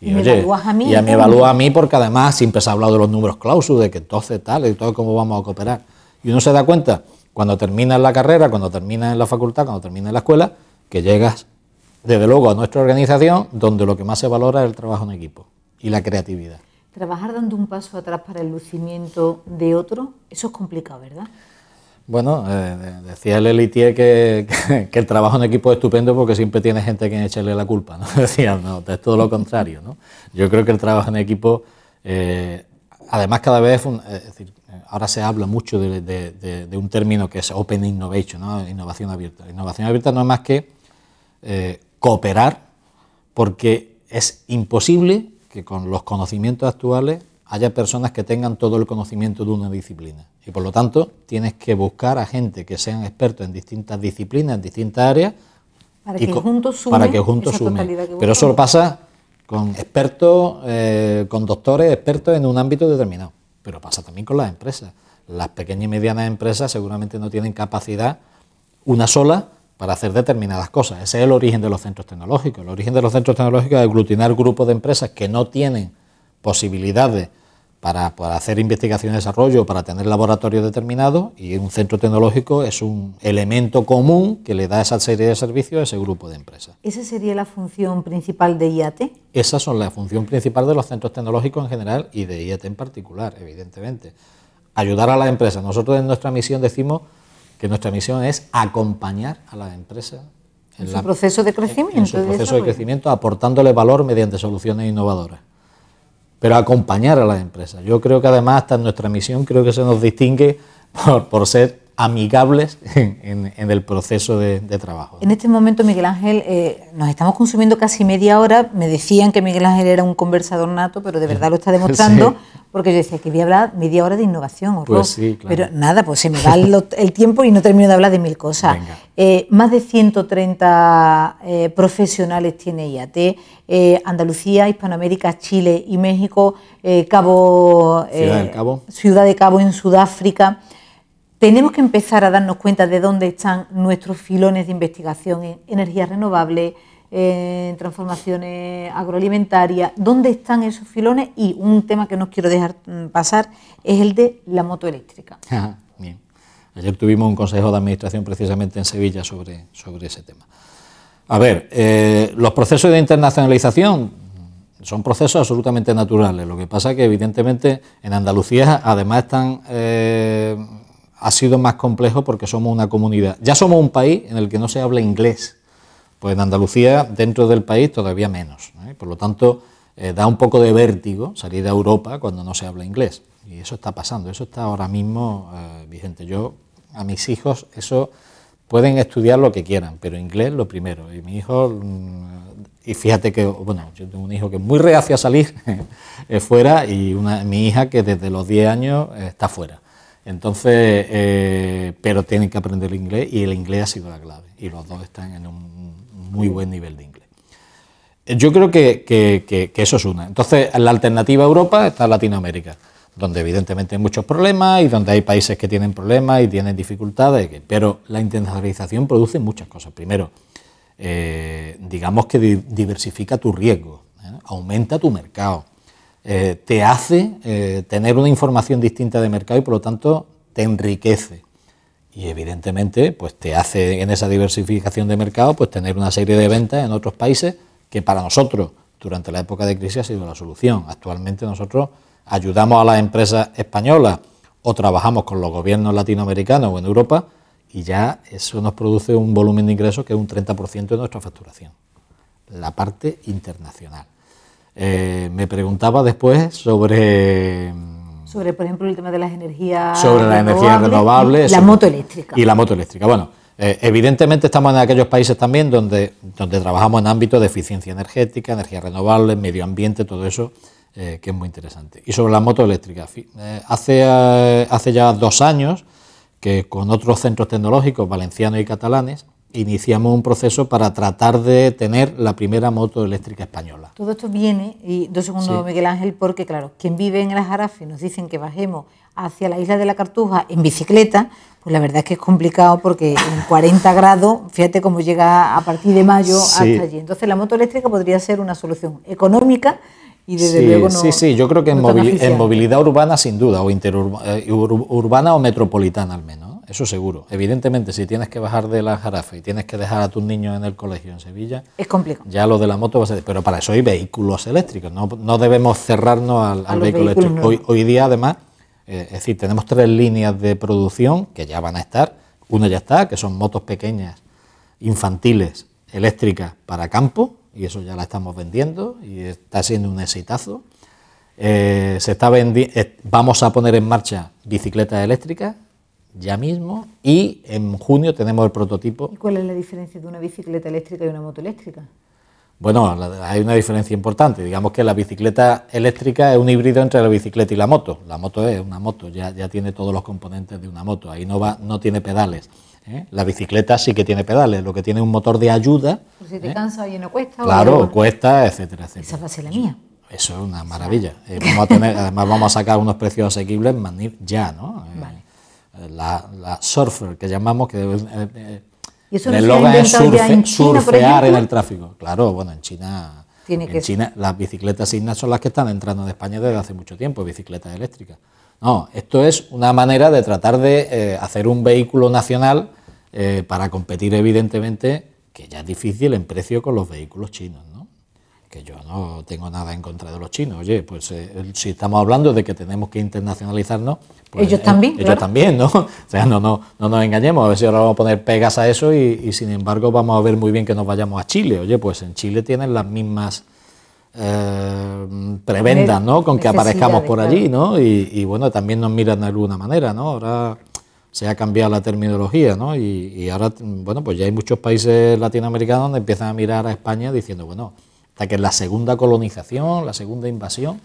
y, me oye, a mí, y me evalúa a mí porque además siempre se ha hablado de los números clausus, de que entonces tal, y todo cómo vamos a cooperar. Y uno se da cuenta, cuando terminas la carrera, cuando terminas en la facultad, cuando terminas en la escuela, que llegas, desde luego, a nuestra organización, donde lo que más se valora es el trabajo en equipo y la creatividad. Trabajar dando un paso atrás para el lucimiento de otro, eso es complicado, ¿verdad? Bueno, eh, decía el Elitier que, el trabajo en equipo es estupendo porque siempre tiene gente que quien echarle la culpa. ¿no? *laughs* Decía, no, es todo lo contrario. ¿no? Yo creo que el trabajo en equipo, eh, además cada vez, es ahora se habla mucho de, un término que es Open Innovation, innovación abierta. innovación abierta no es más que eh, cooperar porque es imposible que con los conocimientos actuales haya personas que tengan todo el conocimiento de una disciplina. Y por lo tanto, tienes que buscar a gente que sean expertos en distintas disciplinas, en distintas áreas. Para que juntos sumen. Para que Pero eso pasa con expertos, eh, con doctores expertos en un ámbito determinado. Pero pasa también con las empresas. Las pequeñas y medianas empresas seguramente no tienen capacidad, una sola, para hacer determinadas cosas. Ese es el origen de los centros tecnológicos. El origen de los centros tecnológicos es aglutinar grupos de empresas que no tienen posibilidades para, hacer investigación y desarrollo, para tener laboratorios determinados y un centro tecnológico es un elemento común que le da esa serie de servicios a ese grupo de empresas. ¿Esa sería la función principal de IAT? Esas son la función principal de los centros tecnológicos en general y de IAT en particular, evidentemente. Ayudar a las empresas. Nosotros en nuestra misión decimos que nuestra misión es acompañar a las empresas en, su proceso de crecimiento. En, su proceso de crecimiento, aportándole valor mediante soluciones innovadoras pero acompañar a las empresas. Yo creo que además hasta en nuestra misión creo que se nos distingue *laughs* por, por ser amigables en, el proceso de, trabajo. En este momento, Miguel Ángel, eh, nos estamos consumiendo casi media hora. Me decían que Miguel Ángel era un conversador nato, pero de verdad lo está *laughs* demostrando, porque yo decía que voy a hablar media hora de innovación. Pues pero nada, pues se me va *laughs* el, tiempo y no termino de hablar de mil cosas. Eh, más de 130 eh, profesionales tiene IAT. Andalucía, Hispanoamérica, Chile y México, Cabo, Ciudad, Cabo. Ciudad de Cabo en Sudáfrica tenemos que empezar a darnos cuenta de dónde están nuestros filones de investigación en energías renovables, en transformaciones agroalimentarias, dónde están esos filones y un tema que no quiero dejar mm, pasar es el de la moto eléctrica. *laughs* bien. Ayer tuvimos un consejo de administración precisamente en Sevilla sobre, sobre ese tema. A ver, eh, los procesos de internacionalización son procesos absolutamente naturales. Lo que pasa que evidentemente en Andalucía además están eh, ha sido más complejo porque somos una comunidad. Ya somos un país en el que no se habla inglés, pues en Andalucía, dentro del país, todavía menos. Por lo tanto, eh, da un poco de vértigo salir de Europa cuando no se habla inglés. Y eso está pasando, eso está ahora mismo eh, vigente. Yo, a mis hijos, eso pueden estudiar lo que quieran, pero inglés lo primero. Y mi hijo, mm, y fíjate que, bueno, yo tengo un hijo que es muy reacio a salir *laughs* eh, fuera y una, mi hija que desde los 10 años está fuera. Entonces, eh, pero tienen que aprender el inglés y el inglés ha sido la clave. Y los dos están en un muy buen nivel de inglés. Eh, yo creo que, eso es una. Entonces, la alternativa a Europa está Latinoamérica, donde evidentemente hay muchos problemas y donde hay países que tienen problemas y tienen dificultades. Pero la internacionalización produce muchas cosas. Primero, eh, digamos que diversifica tu riesgo, aumenta tu mercado eh, te hace eh, tener una información distinta de mercado y por lo tanto te enriquece. Y evidentemente, pues te hace en esa diversificación de mercado, pues tener una serie de ventas en otros países que para nosotros durante la época de crisis ha sido la solución. Actualmente nosotros ayudamos a las empresas españolas o trabajamos con los gobiernos latinoamericanos o en Europa y ya eso nos produce un volumen de ingresos que es un 30% de nuestra facturación, la parte internacional. Eh, me preguntaba después sobre... Sobre, por ejemplo, el tema de las energías Sobre las energías renovables. Y la moto eléctrica. Y la moto eléctrica. Bueno, eh, evidentemente estamos en aquellos países también donde, donde trabajamos en ámbitos de eficiencia energética, energías renovables, medio ambiente, todo eso, eh, que es muy interesante. Y sobre la moto eléctrica. hace, hace ya dos años que con otros centros tecnológicos valencianos y catalanes iniciamos un proceso para tratar de tener la primera moto eléctrica española. Todo esto viene, y dos segundos, Miguel Ángel, porque claro, quien vive en el y nos dicen que bajemos hacia la isla de la Cartuja en bicicleta, pues la verdad es que es complicado porque en 40 grados, fíjate cómo llega a partir de mayo hasta allí. Entonces la moto eléctrica podría ser una solución económica y desde luego no, sí, sí, yo creo que en, movilidad urbana sin duda, o interurbana, eh, urbana o metropolitana al menos eso seguro. Evidentemente, si tienes que bajar de la jarafe y tienes que dejar a tus niños en el colegio en Sevilla, es complicado. Ya lo de la moto va a ser. Pero para eso hay vehículos eléctricos, no, debemos cerrarnos al, vehículo eléctrico. Hoy, día, además, eh, es decir, tenemos tres líneas de producción que ya van a estar. Una ya está, que son motos pequeñas, infantiles, eléctricas para campo, y eso ya la estamos vendiendo y está siendo un exitazo. Eh, se está vendi eh, vamos a poner en marcha bicicletas eléctricas ya mismo y en junio tenemos el prototipo. ¿Y cuál es la diferencia de una bicicleta eléctrica y una moto eléctrica? Bueno, hay una diferencia importante. Digamos que la bicicleta eléctrica es un híbrido entre la bicicleta y la moto. La moto es una moto, ya, ya tiene todos los componentes de una moto. Ahí no, va, no tiene pedales. ¿eh? La bicicleta sí que tiene pedales, lo que tiene es un motor de ayuda. Pues si te ¿eh? cansa, y no cuesta. Claro, cuesta, etcétera, etcétera. Esa va la mía. Eso es una maravilla. Eh, además, vamos a sacar unos precios asequibles ya, ¿no? vale la, la surfer que llamamos, que eh, eh, el eslogan es surfear en el tráfico. Claro, bueno, en China... en China las bicicletas signas son las que están entrando en España desde hace mucho tiempo, bicicletas eléctricas. No, esto es una manera de tratar de eh, hacer un vehículo nacional para competir evidentemente, que ya es difícil en precio con los vehículos chinos yo no tengo nada en contra de los chinos, oye, pues eh, si estamos hablando de que tenemos que internacionalizarnos, pues, ellos eh, también. también, ¿no? *laughs* O sea, no, nos engañemos, a ver si ahora vamos a poner pegas a eso y, sin embargo vamos a ver muy bien que nos vayamos a Chile, oye, pues en Chile tienen las mismas... Eh, prebendas, ¿no? Con que aparezcamos por allí, ¿no? Y, bueno, también nos miran de alguna manera, ¿no? Ahora se ha cambiado la terminología, ¿no? Y, y, ahora, bueno, pues ya hay muchos países latinoamericanos donde empiezan a mirar a España diciendo, bueno, hasta que la segunda colonización, la segunda invasión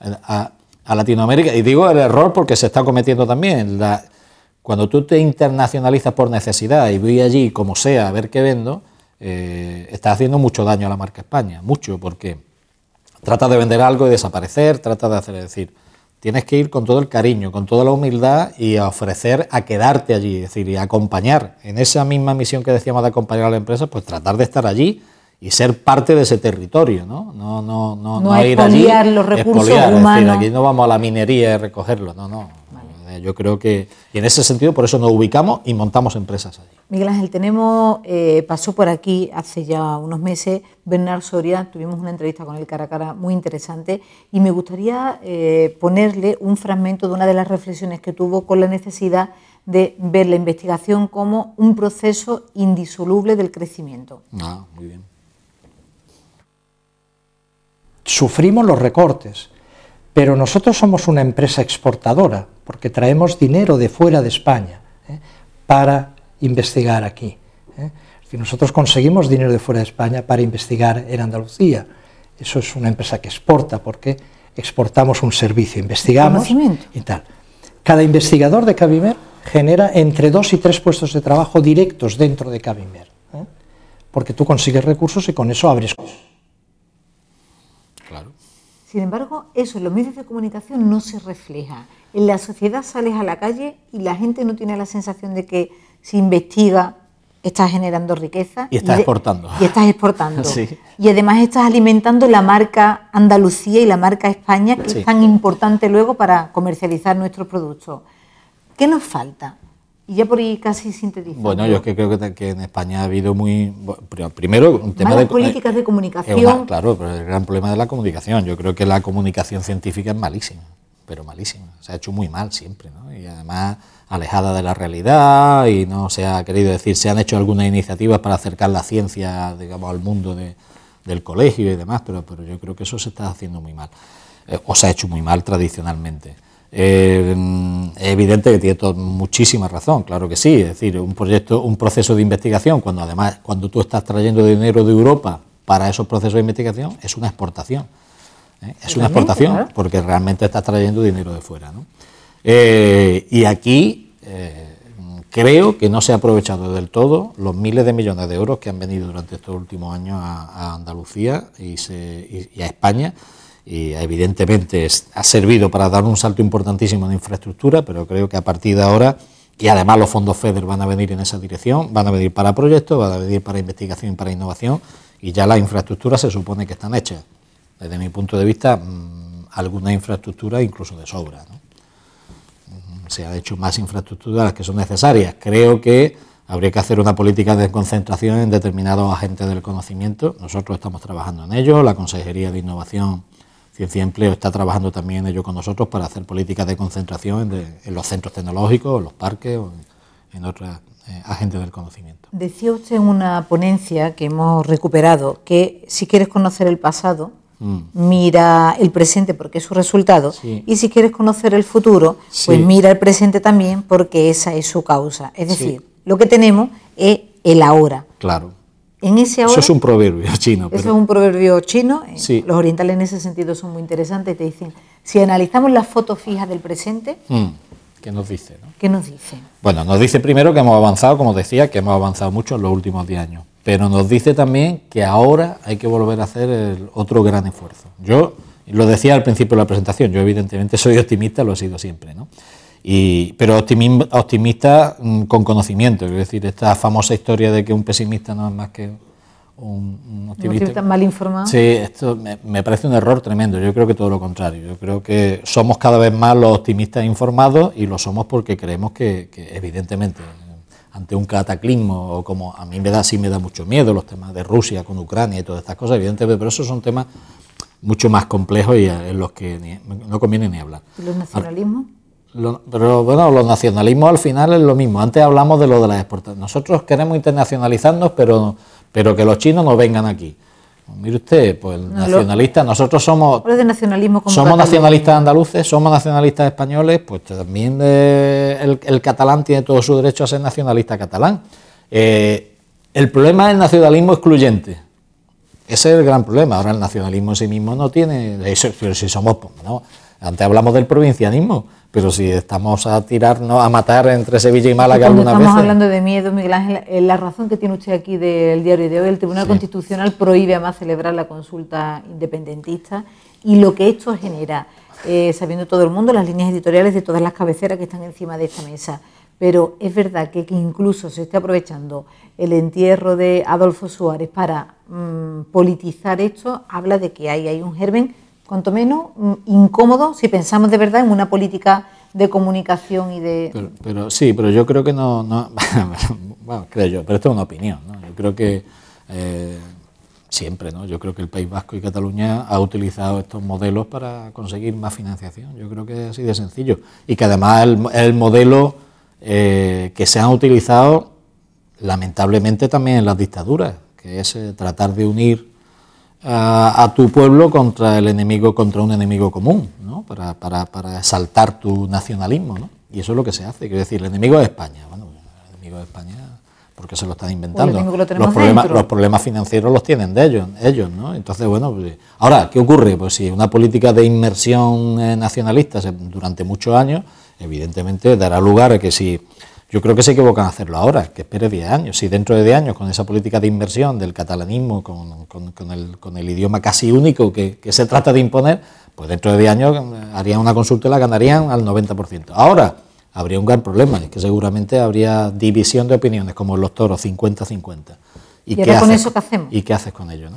eh, a, Latinoamérica, y digo el error porque se está cometiendo también, cuando tú te internacionalizas por necesidad y voy allí como sea a ver qué vendo, eh, estás haciendo mucho daño a la marca España, mucho, porque trata de vender algo y desaparecer, trata de hacer, es decir, tienes que ir con todo el cariño, con toda la humildad y a ofrecer a quedarte allí, es decir, y acompañar en esa misma misión que decíamos de acompañar a la empresa, pues tratar de estar allí y ser parte de ese territorio, ¿no? No, no, no, no, no los recursos humanos. Es aquí no vamos a la minería y recogerlo, no, no. Yo creo que, en ese sentido, por eso nos ubicamos y montamos empresas allí. Miguel Ángel, tenemos, eh, pasó por aquí hace ya unos meses Bernard Soria, tuvimos una entrevista con él cara a cara muy interesante y me gustaría eh, ponerle un fragmento de una de las reflexiones que tuvo con la necesidad de ver la investigación como un proceso indisoluble del crecimiento. Ah, muy bien sufrimos los recortes, pero nosotros somos una empresa exportadora, porque traemos dinero de fuera de España ¿eh? para investigar aquí. ¿eh? Si nosotros conseguimos dinero de fuera de España para investigar en Andalucía. Eso es una empresa que exporta, porque exportamos un servicio, investigamos y tal. Cada investigador de Cabimer genera entre dos y tres puestos de trabajo directos dentro de Cabimer, ¿eh? porque tú consigues recursos y con eso abres sin embargo, eso en los medios de comunicación no se refleja. En la sociedad sales a la calle y la gente no tiene la sensación de que si investiga estás generando riqueza. Y estás exportando. Y estás exportando. *laughs* Y además estás alimentando la marca Andalucía y la marca España, que es tan importante luego para comercializar nuestros productos. ¿Qué nos falta? Y ya por ahí casi sintetizando. Bueno, yo es que creo que, en España ha habido muy. Primero, un tema de. políticas eh, de comunicación. claro, pero el gran problema de la comunicación. Yo creo que la comunicación científica es malísima, pero malísima. Se ha hecho muy mal siempre, ¿no? Y además alejada de la realidad y no se ha querido decir. Se han hecho algunas iniciativas para acercar la ciencia, digamos, al mundo de, del colegio y demás, pero, pero yo creo que eso se está haciendo muy mal. Eh, o se ha hecho muy mal tradicionalmente. Eh, es evidente que tiene muchísima razón, claro que sí. Es decir, un proyecto, un proceso de investigación, cuando además, cuando tú estás trayendo dinero de Europa para esos procesos de investigación, es una exportación. ¿eh? Es una exportación, porque realmente estás trayendo dinero de fuera. Eh, y aquí creo que no se ha aprovechado del todo los miles de millones de euros que han venido durante estos últimos años a, Andalucía y a España y evidentemente ha servido para dar un salto importantísimo de infraestructura, pero creo que a partir de ahora, y además los fondos FEDER van a venir en esa dirección, van a venir para proyectos, van a venir para investigación y para innovación, y ya las infraestructuras se supone que están hechas. Desde mi punto de vista, algunas mm, alguna infraestructura incluso de sobra. Mm, se ha hecho más infraestructuras las que son necesarias. Creo que habría que hacer una política de concentración en determinados agentes del conocimiento. Nosotros estamos trabajando en ello, la Consejería de Innovación Ciencia y Empleo está trabajando también ellos con nosotros para hacer políticas de concentración en, los centros tecnológicos, en los parques o en, otros otras eh, agentes del conocimiento. Decía usted en una ponencia que hemos recuperado que si quieres conocer el pasado, mm. mira el presente porque es su resultado, y si quieres conocer el futuro, pues mira el presente también porque esa es su causa. Es decir, lo que tenemos es el ahora. Claro. *laughs* Eso es un proverbio chino. Eso es un proverbio chino. Los orientales en ese sentido son muy interesantes. Te dicen, si analizamos las fotos fijas del presente... Mm, ¿Qué nos dice? ¿Qué nos dice? Bueno, nos dice primero que hemos avanzado, como decía, que hemos avanzado mucho en los últimos 10 años. Pero nos dice también que ahora hay que volver a hacer otro gran esfuerzo. Yo lo decía al principio de la presentación, yo evidentemente soy optimista, lo he sido siempre, ¿no? pero optimista mm, con conocimiento, es decir, esta famosa historia de que un pesimista no es más que un, un optimista. mal informado? Sí, esto me, parece un error tremendo, yo creo que todo lo contrario, yo creo que somos cada vez más los optimistas informados y lo somos porque creemos que, evidentemente ante un cataclismo, o como a mí me da, sí me da mucho miedo los temas de Rusia con Ucrania y todas estas cosas, evidentemente, pero esos son temas mucho más complejos y eh, en los que no conviene ni hablar. ¿Y los nacionalismos? pero bueno, los nacionalismos al final es lo mismo. Antes hablamos de lo de las exportaciones. Nosotros queremos internacionalizarnos, pero, pero que los chinos no vengan aquí. Mire usted, pues nacionalista nacionalistas, nosotros somos. somos nacionalistas andaluces, somos nacionalistas españoles, pues también eh, el, catalán tiene todo su derecho a ser nacionalista catalán. Eh, el problema es el nacionalismo excluyente. Ese es el gran problema. Ahora el nacionalismo en sí mismo no tiene. si somos. Pues, no, antes hablamos del provincianismo, pero si estamos a tirarnos, a matar entre Sevilla y Málaga ...alguna vez... estamos eh. hablando de miedo, Miguel Ángel, eh, la razón que tiene usted aquí del diario de hoy, el Tribunal Constitucional prohíbe además celebrar la consulta independentista y lo que esto genera, eh, sabiendo todo el mundo, las líneas editoriales de todas las cabeceras que están encima de esta mesa. Pero es verdad que, incluso se está aprovechando el entierro de Adolfo Suárez para mm, politizar esto, habla de que ahí hay un germen cuanto menos mm, incómodo si pensamos de verdad en una política de comunicación y de... Pero, sí, pero yo creo que no... *laughs* bueno, creo yo, pero esto es una opinión. ¿no? Yo creo que eh, siempre, ¿no? yo creo que el País Vasco y Cataluña ha utilizado estos modelos para conseguir más financiación. Yo creo que es así de sencillo. Y que además el, el modelo eh, que se han utilizado lamentablemente también en las dictaduras, que es eh, tratar de unir a, tu pueblo contra el enemigo, contra un enemigo común, ¿no? para, para, para saltar tu nacionalismo. ¿no? Y eso es lo que se hace. Quiero decir, el enemigo es España. Bueno, el enemigo es España, porque se lo están pues inventando. los, problemas, los, problemas, financieros los tienen de ellos, ellos ¿no? Entonces, bueno, pues, ahora, ¿qué ocurre? Pues si una política de inmersión eh, nacionalista durante muchos años, evidentemente dará lugar a que si yo creo que se equivocan a hacerlo ahora, que espere 10 años. Si dentro de 10 años, con esa política de inversión del catalanismo, con, el, idioma casi único que, se trata de imponer, pues dentro de 10 años mm, harían una consulta y la ganarían al 90%. Ahora habría un gran problema, es que seguramente habría división de opiniones, como los toros, 50-50. ¿Y, qué haces, con eso qué hacemos? ¿Y qué haces con ello?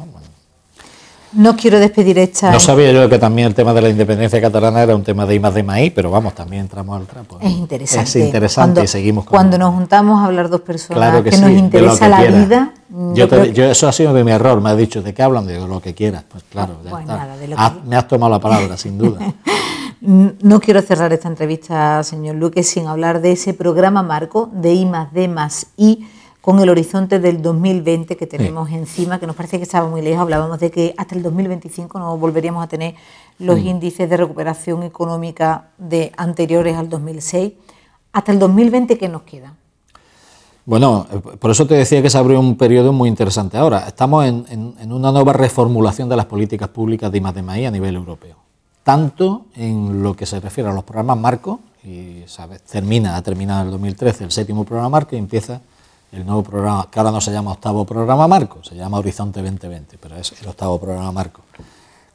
No quiero despedir esta. No sabía yo que también el tema de la independencia catalana era un tema de I más de maíz, pero vamos, también entramos al trapo. Es interesante. Es interesante y seguimos con... Cuando nos juntamos a hablar dos personas que, nos interesa la vida. Yo, Eso ha sido mi error, me ha dicho, ¿de qué hablan? De lo que quieras. Pues claro, pues ah, me has tomado la palabra, sin duda. *laughs* No quiero cerrar esta entrevista, señor Luque, sin hablar de ese programa marco de I más D más I con el horizonte del 2020 que tenemos encima, que nos parece que estaba muy lejos. Hablábamos de que hasta el 2025 no volveríamos a tener los índices de recuperación económica de anteriores al 2006. Hasta el 2020, ¿qué nos queda? Bueno, por eso te decía que se abrió un periodo muy interesante ahora. Estamos en, una nueva reformulación de las políticas públicas de I+D+I a nivel europeo. Tanto en lo que se refiere a los programas marco, y ¿sabes? termina, ha terminado el 2013 el séptimo programa marco y empieza el nuevo programa, que ahora no se llama octavo programa marco, se llama Horizonte 2020, pero es el octavo programa marco,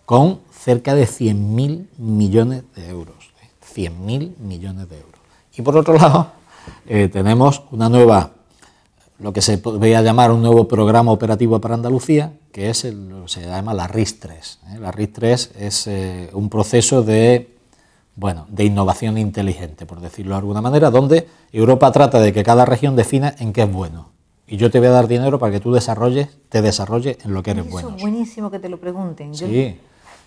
con cerca de 100.000 millones de euros. 100.000 ¿eh? millones de euros. Y por otro lado, eh, tenemos una nueva, lo que se podría llamar un nuevo programa operativo para Andalucía, que es el, se llama la RIS-3. ¿eh? La RIS-3 es un proceso de bueno, de innovación inteligente, por decirlo de alguna manera, donde Europa trata de que cada región defina en qué es bueno. Y yo te voy a dar dinero para que tú desarrolles, te desarrolles en lo que eres bueno. Es buenísimo que te lo pregunten. Sí,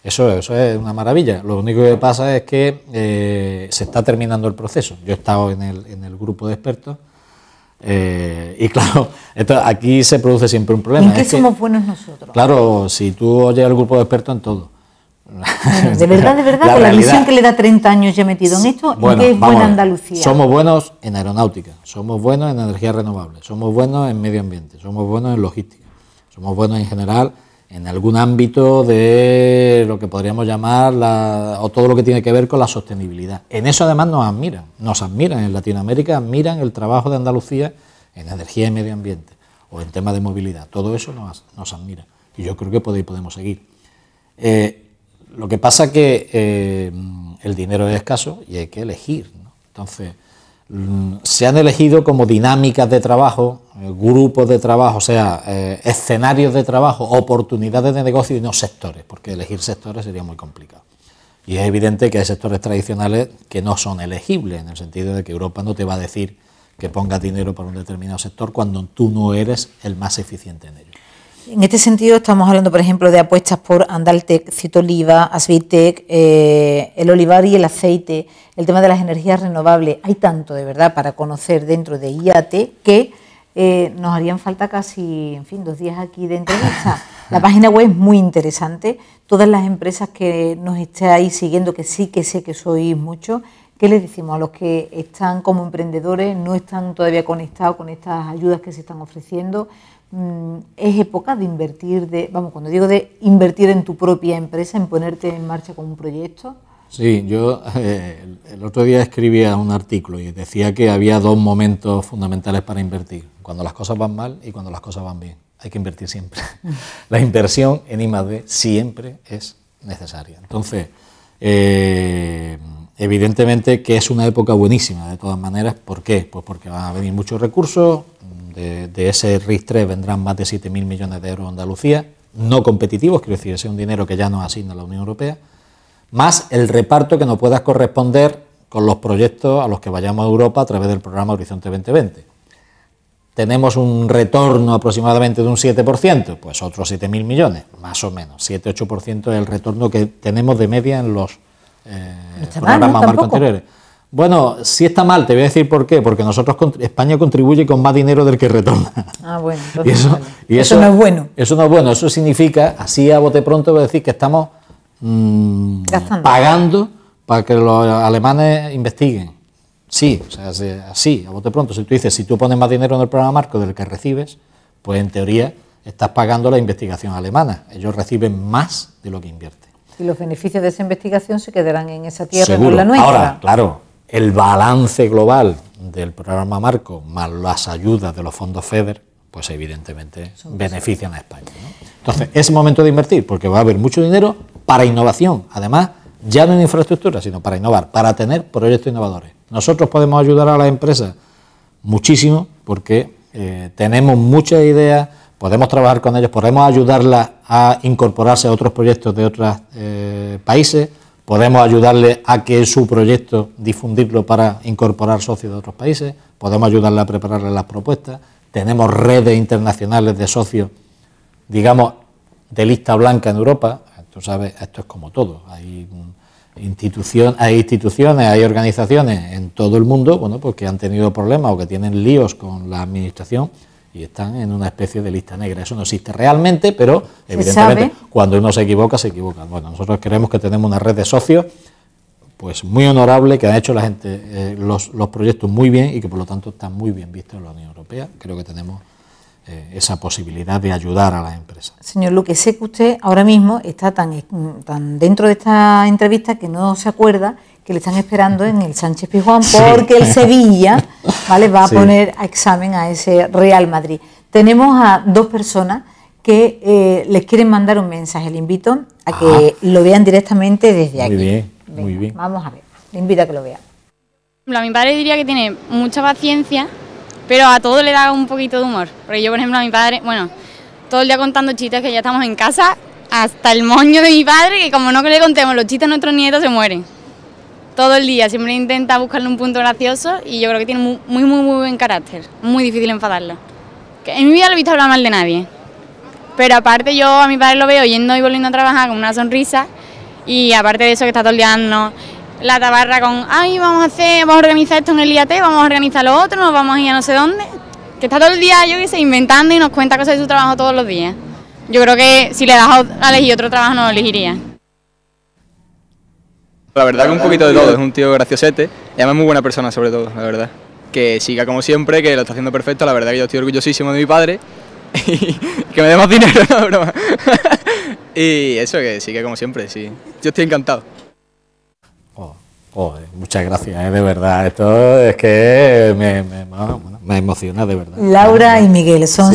eso, eso es una maravilla. Lo único que pasa es que eh, se está terminando el proceso. Yo he estado en el, en el grupo de expertos eh, y claro, aquí se produce siempre un problema. ¿En qué somos buenos nosotros? Claro, si tú oyes el grupo de expertos en todo de *laughs* verdad, de verdad, que la visión que le da 30 años ya metido en esto, ¿y qué es buena Andalucía? Somos buenos en aeronáutica, somos buenos en energía renovable, somos buenos en medio ambiente, somos buenos en logística, somos buenos en general en algún ámbito de lo que podríamos llamar o todo lo que tiene que ver con la sostenibilidad. En eso además nos admiran, nos admiran en Latinoamérica, admiran el trabajo de Andalucía en energía y medio ambiente o en temas de movilidad. Todo eso nos, nos admira y yo creo que podemos seguir. Eh, lo que pasa es que eh, el dinero es escaso y hay que elegir. Entonces, mm, se han elegido como dinámicas de trabajo, eh, grupos de trabajo, o sea, eh, escenarios de trabajo, oportunidades de negocio y no sectores, porque elegir sectores sería muy complicado. Y es evidente que hay sectores tradicionales que no son elegibles, en el sentido de que Europa no te va a decir que pongas dinero para un determinado sector cuando tú no eres el más eficiente en ello. En este sentido, estamos hablando, por ejemplo, de apuestas por Andaltec, Citoliva, Asbitec, eh, el olivar y el aceite, el tema de las energías renovables. Hay tanto, de verdad, para conocer dentro de IAT que eh, nos harían falta casi, en fin, dos días aquí de entrevista. La página web es muy interesante. Todas las empresas que nos estáis siguiendo, que sí que sé que sois muchos, ¿Qué les decimos a los que están como emprendedores, no están todavía conectados con estas ayudas que se están ofreciendo? Mm, es época de invertir, de, vamos, cuando digo de invertir en tu propia empresa, en ponerte en marcha con un proyecto. Sí, yo eh, el otro día escribía un artículo y decía que había dos momentos fundamentales para invertir, cuando las cosas van mal y cuando las cosas van bien. Hay que invertir siempre. *laughs* La inversión en I+.D. siempre es necesaria. Entonces, eh, evidentemente que es una época buenísima, de todas maneras. ¿Por qué? Pues porque van a venir muchos recursos, de, ese RIS3 vendrán más de 7.000 millones de euros a Andalucía, no competitivos, quiero decir, ese es un dinero que ya nos asigna la Unión Europea, más el reparto que nos puedas corresponder con los proyectos a los que vayamos a Europa a través del programa Horizonte 2020. Tenemos un retorno aproximadamente de un 7%, pues otros 7.000 millones, más o menos. 7-8% es el retorno que tenemos de media en los eh, este programas marco anteriores. Bueno, si está mal, te voy a decir por qué, porque nosotros España contribuye con más dinero del que retorna. Ah, bueno. *laughs* Y eso, no es bueno. Eso no es bueno, eso significa, así a bote pronto voy a decir que estamos mm, pagando para que los alemanes investiguen. Sí, o sea, así, a bote pronto. Si tú dices, si tú pones más dinero en el programa marco del que recibes, pues en teoría estás pagando la investigación alemana. Ellos reciben más de lo que invierten. Y los beneficios de esa investigación se quedarán en esa tierra, Seguro. no la nuestra. Ahora, claro, el balance global del programa Marco más las ayudas de los fondos FEDER, pues evidentemente benefician a España. Entonces, es momento de invertir porque va a haber mucho dinero para innovación, además, ya no en infraestructura, sino para innovar, para tener proyectos innovadores. Nosotros podemos ayudar a las empresas muchísimo porque eh, tenemos muchas ideas, podemos trabajar con ellos, podemos ayudarlas a incorporarse a otros proyectos de otros eh, países podemos ayudarle a que su proyecto difundirlo para incorporar socios de otros países, podemos ayudarle a prepararle las propuestas, tenemos redes internacionales de socios, digamos, de lista blanca en Europa, tú sabes, esto es como todo, hay mm, instituciones, hay organizaciones en todo el mundo, bueno, pues que han tenido problemas o que tienen líos con la administración y están en una especie de lista negra. Eso no existe realmente, pero evidentemente cuando uno se equivoca, se equivoca. Bueno, nosotros creemos que tenemos una red de socios pues muy honorable, que ha hecho la gente eh, los, proyectos muy bien y que por lo tanto están muy bien vistos en la Unión Europea. Creo que tenemos eh, esa posibilidad de ayudar a las empresas. Señor Luque, sé que usted ahora mismo está tan, eh, tan dentro de esta entrevista que no se acuerda que le están esperando en el Sánchez Pizjuán, porque el Sevilla ¿vale? va a poner a examen a ese Real Madrid. Tenemos a dos personas que eh, les quieren mandar un mensaje. Le invito a que ah. lo vean directamente desde aquí. Muy bien, Vamos a ver, le invito a que lo vean. A mi padre diría que tiene mucha paciencia, pero a todo le da un poquito de humor. Porque yo, por ejemplo, a mi padre, bueno, todo el día contando chistes que ya estamos en casa, hasta el moño de mi padre, que como no que le contemos los chistes a nuestros nietos se mueren todo el día, siempre intenta buscarle un punto gracioso y yo creo que tiene muy, muy, muy, buen carácter, muy difícil enfadarlo... En mi vida lo he visto hablar mal de nadie, pero aparte yo a mi padre lo veo yendo y volviendo a trabajar con una sonrisa y aparte de eso que está todo el día no, la tabarra con, ay, vamos a hacer, vamos a organizar esto en el IAT, vamos a organizar lo otro, nos vamos a ir a no sé dónde, que está todo el día, yo que sé, inventando y nos cuenta cosas de su trabajo todos los días. Yo creo que si le das a elegir otro trabajo no lo elegiría. La verdad que un poquito de todo, es un tío graciosete y además muy buena persona sobre todo, la verdad. Que siga como siempre, que lo está haciendo perfecto, la verdad que yo estoy orgullosísimo de mi padre *laughs* y que me dé más dinero, *laughs* no broma. y eso, que siga como siempre, sí. Yo estoy encantado. Oh, oh eh, muchas gracias, eh, de verdad. Esto es que me, emociona, de verdad. Laura y Miguel son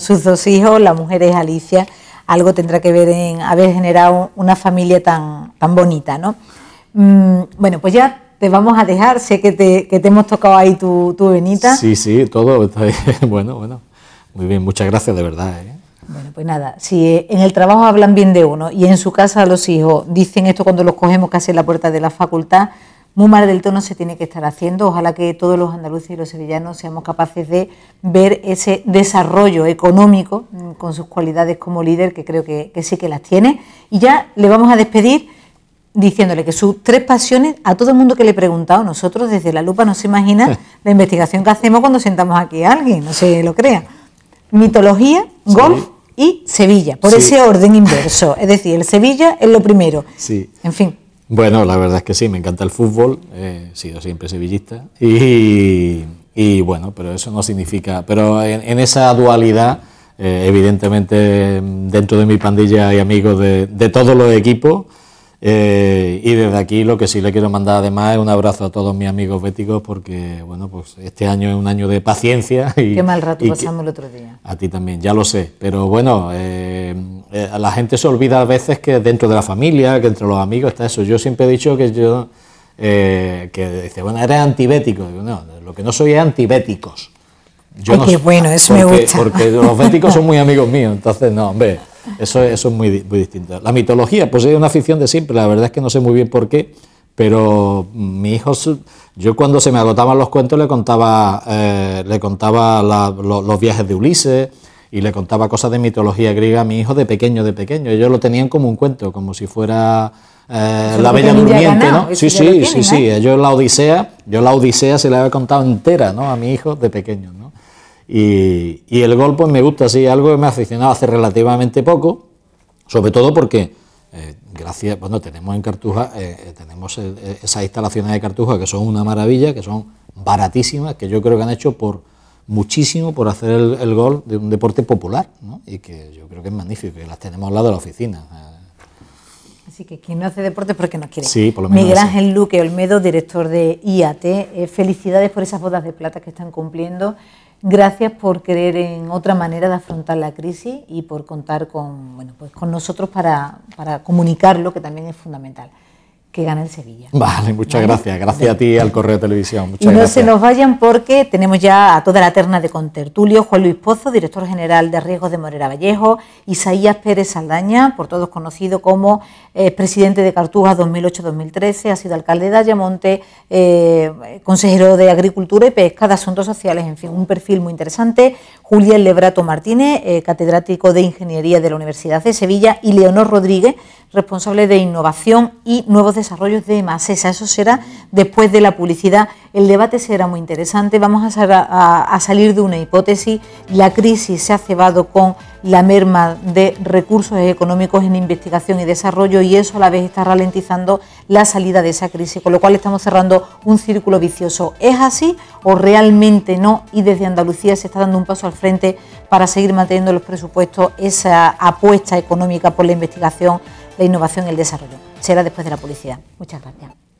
sus dos hijos, la mujer es Alicia. Algo tendrá que ver en haber generado una familia tan, tan bonita, ¿no? Mm, bueno, pues ya te vamos a dejar. Sé que te, que te hemos tocado ahí tu, venita. Sí, sí, todo. *laughs* Bueno, bueno. Muy bien, muchas gracias de verdad. ¿eh? Bueno, pues nada, si eh, en el trabajo hablan bien de uno y en su casa los hijos dicen esto cuando los cogemos casi en la puerta de la facultad, muy mal del tono se tiene que estar haciendo. Ojalá que todos los andaluces y los sevillanos seamos capaces de ver ese desarrollo económico mm, con sus cualidades como líder, que creo que sí que las tiene. Y ya le vamos a despedir diciéndole que sus tres pasiones, a todo el mundo que le he preguntado, nosotros desde la lupa no se imagina la investigación que hacemos cuando sentamos aquí a alguien, no se lo crea. Mitología, golf y Sevilla, por ese orden inverso. Es decir, el Sevilla es lo primero. Sí. En fin. Bueno, la verdad es que sí, me encanta el fútbol, he sido siempre sevillista y, bueno, pero eso no significa, pero en, esa dualidad... Eh, evidentemente, dentro de mi pandilla hay amigos de, de todos los equipos, eh, y desde aquí lo que sí le quiero mandar además es un abrazo a todos mis amigos béticos porque bueno pues este año es un año de paciencia *laughs* qué mal rato pasamos el otro día a ti también ya lo sé pero bueno a eh, eh, la gente se olvida a veces que dentro de la familia que entre los amigos está eso yo siempre he dicho que yo que dice bueno eres antibético no lo que no soy es antibéticos yo no, qué bueno eso porque, me gusta porque los béticos son muy amigos míos entonces no hombre eso, es muy, muy distinto. La mitología, pues es una afición de siempre, la verdad es que no sé muy bien por qué, pero mm, mi hijo, yo cuando se me agotaban los cuentos le contaba, eh, le contaba los viajes de Ulises y le contaba cosas de mitología griega a mi hijo de pequeño, de pequeño. Ellos lo tenían como un cuento, como si fuera eh, la Bella Durmiente, ¿no? Sí, sí, sí, sí. Yo la Odisea, yo la Odisea se la había contado entera, ¿no? A mi hijo de pequeño, ¿no? Y, el gol pues, me gusta, así... algo que me ha aficionado hace relativamente poco, sobre todo porque eh, gracias, bueno, tenemos en Cartuja, eh, eh, tenemos esas instalaciones de Cartuja que son una maravilla, que son baratísimas, que yo creo que han hecho por muchísimo por hacer el, gol... de un deporte popular, ¿no? y que yo creo que es magnífico, que las tenemos al lado de la oficina. Así que quien no hace deporte es porque no quiere. Sí, por lo menos Miguel Ángel Luque Olmedo, director de IAT, felicidades por esas bodas de plata que están cumpliendo. Gracias por creer en otra manera de afrontar la crisis y por contar con, bueno, pues con nosotros para, para comunicarlo, que también es fundamental que gana en Sevilla. Vale, muchas gracias. Gracias a ti al Correo Televisión. y no se nos vayan porque tenemos ya a toda la terna de contertulio, Juan Luis Pozo, director general de riesgos de Morera Vallejo, Isaías Pérez Saldaña, por todos conocido como eh, presidente de Cartuga 2008-2013, ha sido alcalde de Ayamonte, eh, consejero de Agricultura y Pesca, de Asuntos Sociales, en fin, un perfil muy interesante. Julián Lebrato Martínez, eh, catedrático de Ingeniería de la Universidad de Sevilla y Leonor Rodríguez, responsable de innovación y nuevos desarrollos de Masesa. Eso será después de la publicidad. El debate será muy interesante. Vamos a, a salir de una hipótesis. La crisis se ha cebado con la merma de recursos económicos en investigación y desarrollo y eso a la vez está ralentizando la salida de esa crisis, con lo cual estamos cerrando un círculo vicioso. ¿Es así o realmente no? Y desde Andalucía se está dando un paso al frente para seguir manteniendo los presupuestos, esa apuesta económica por la investigación, la innovación y el desarrollo. Será después de la publicidad. Muchas gracias.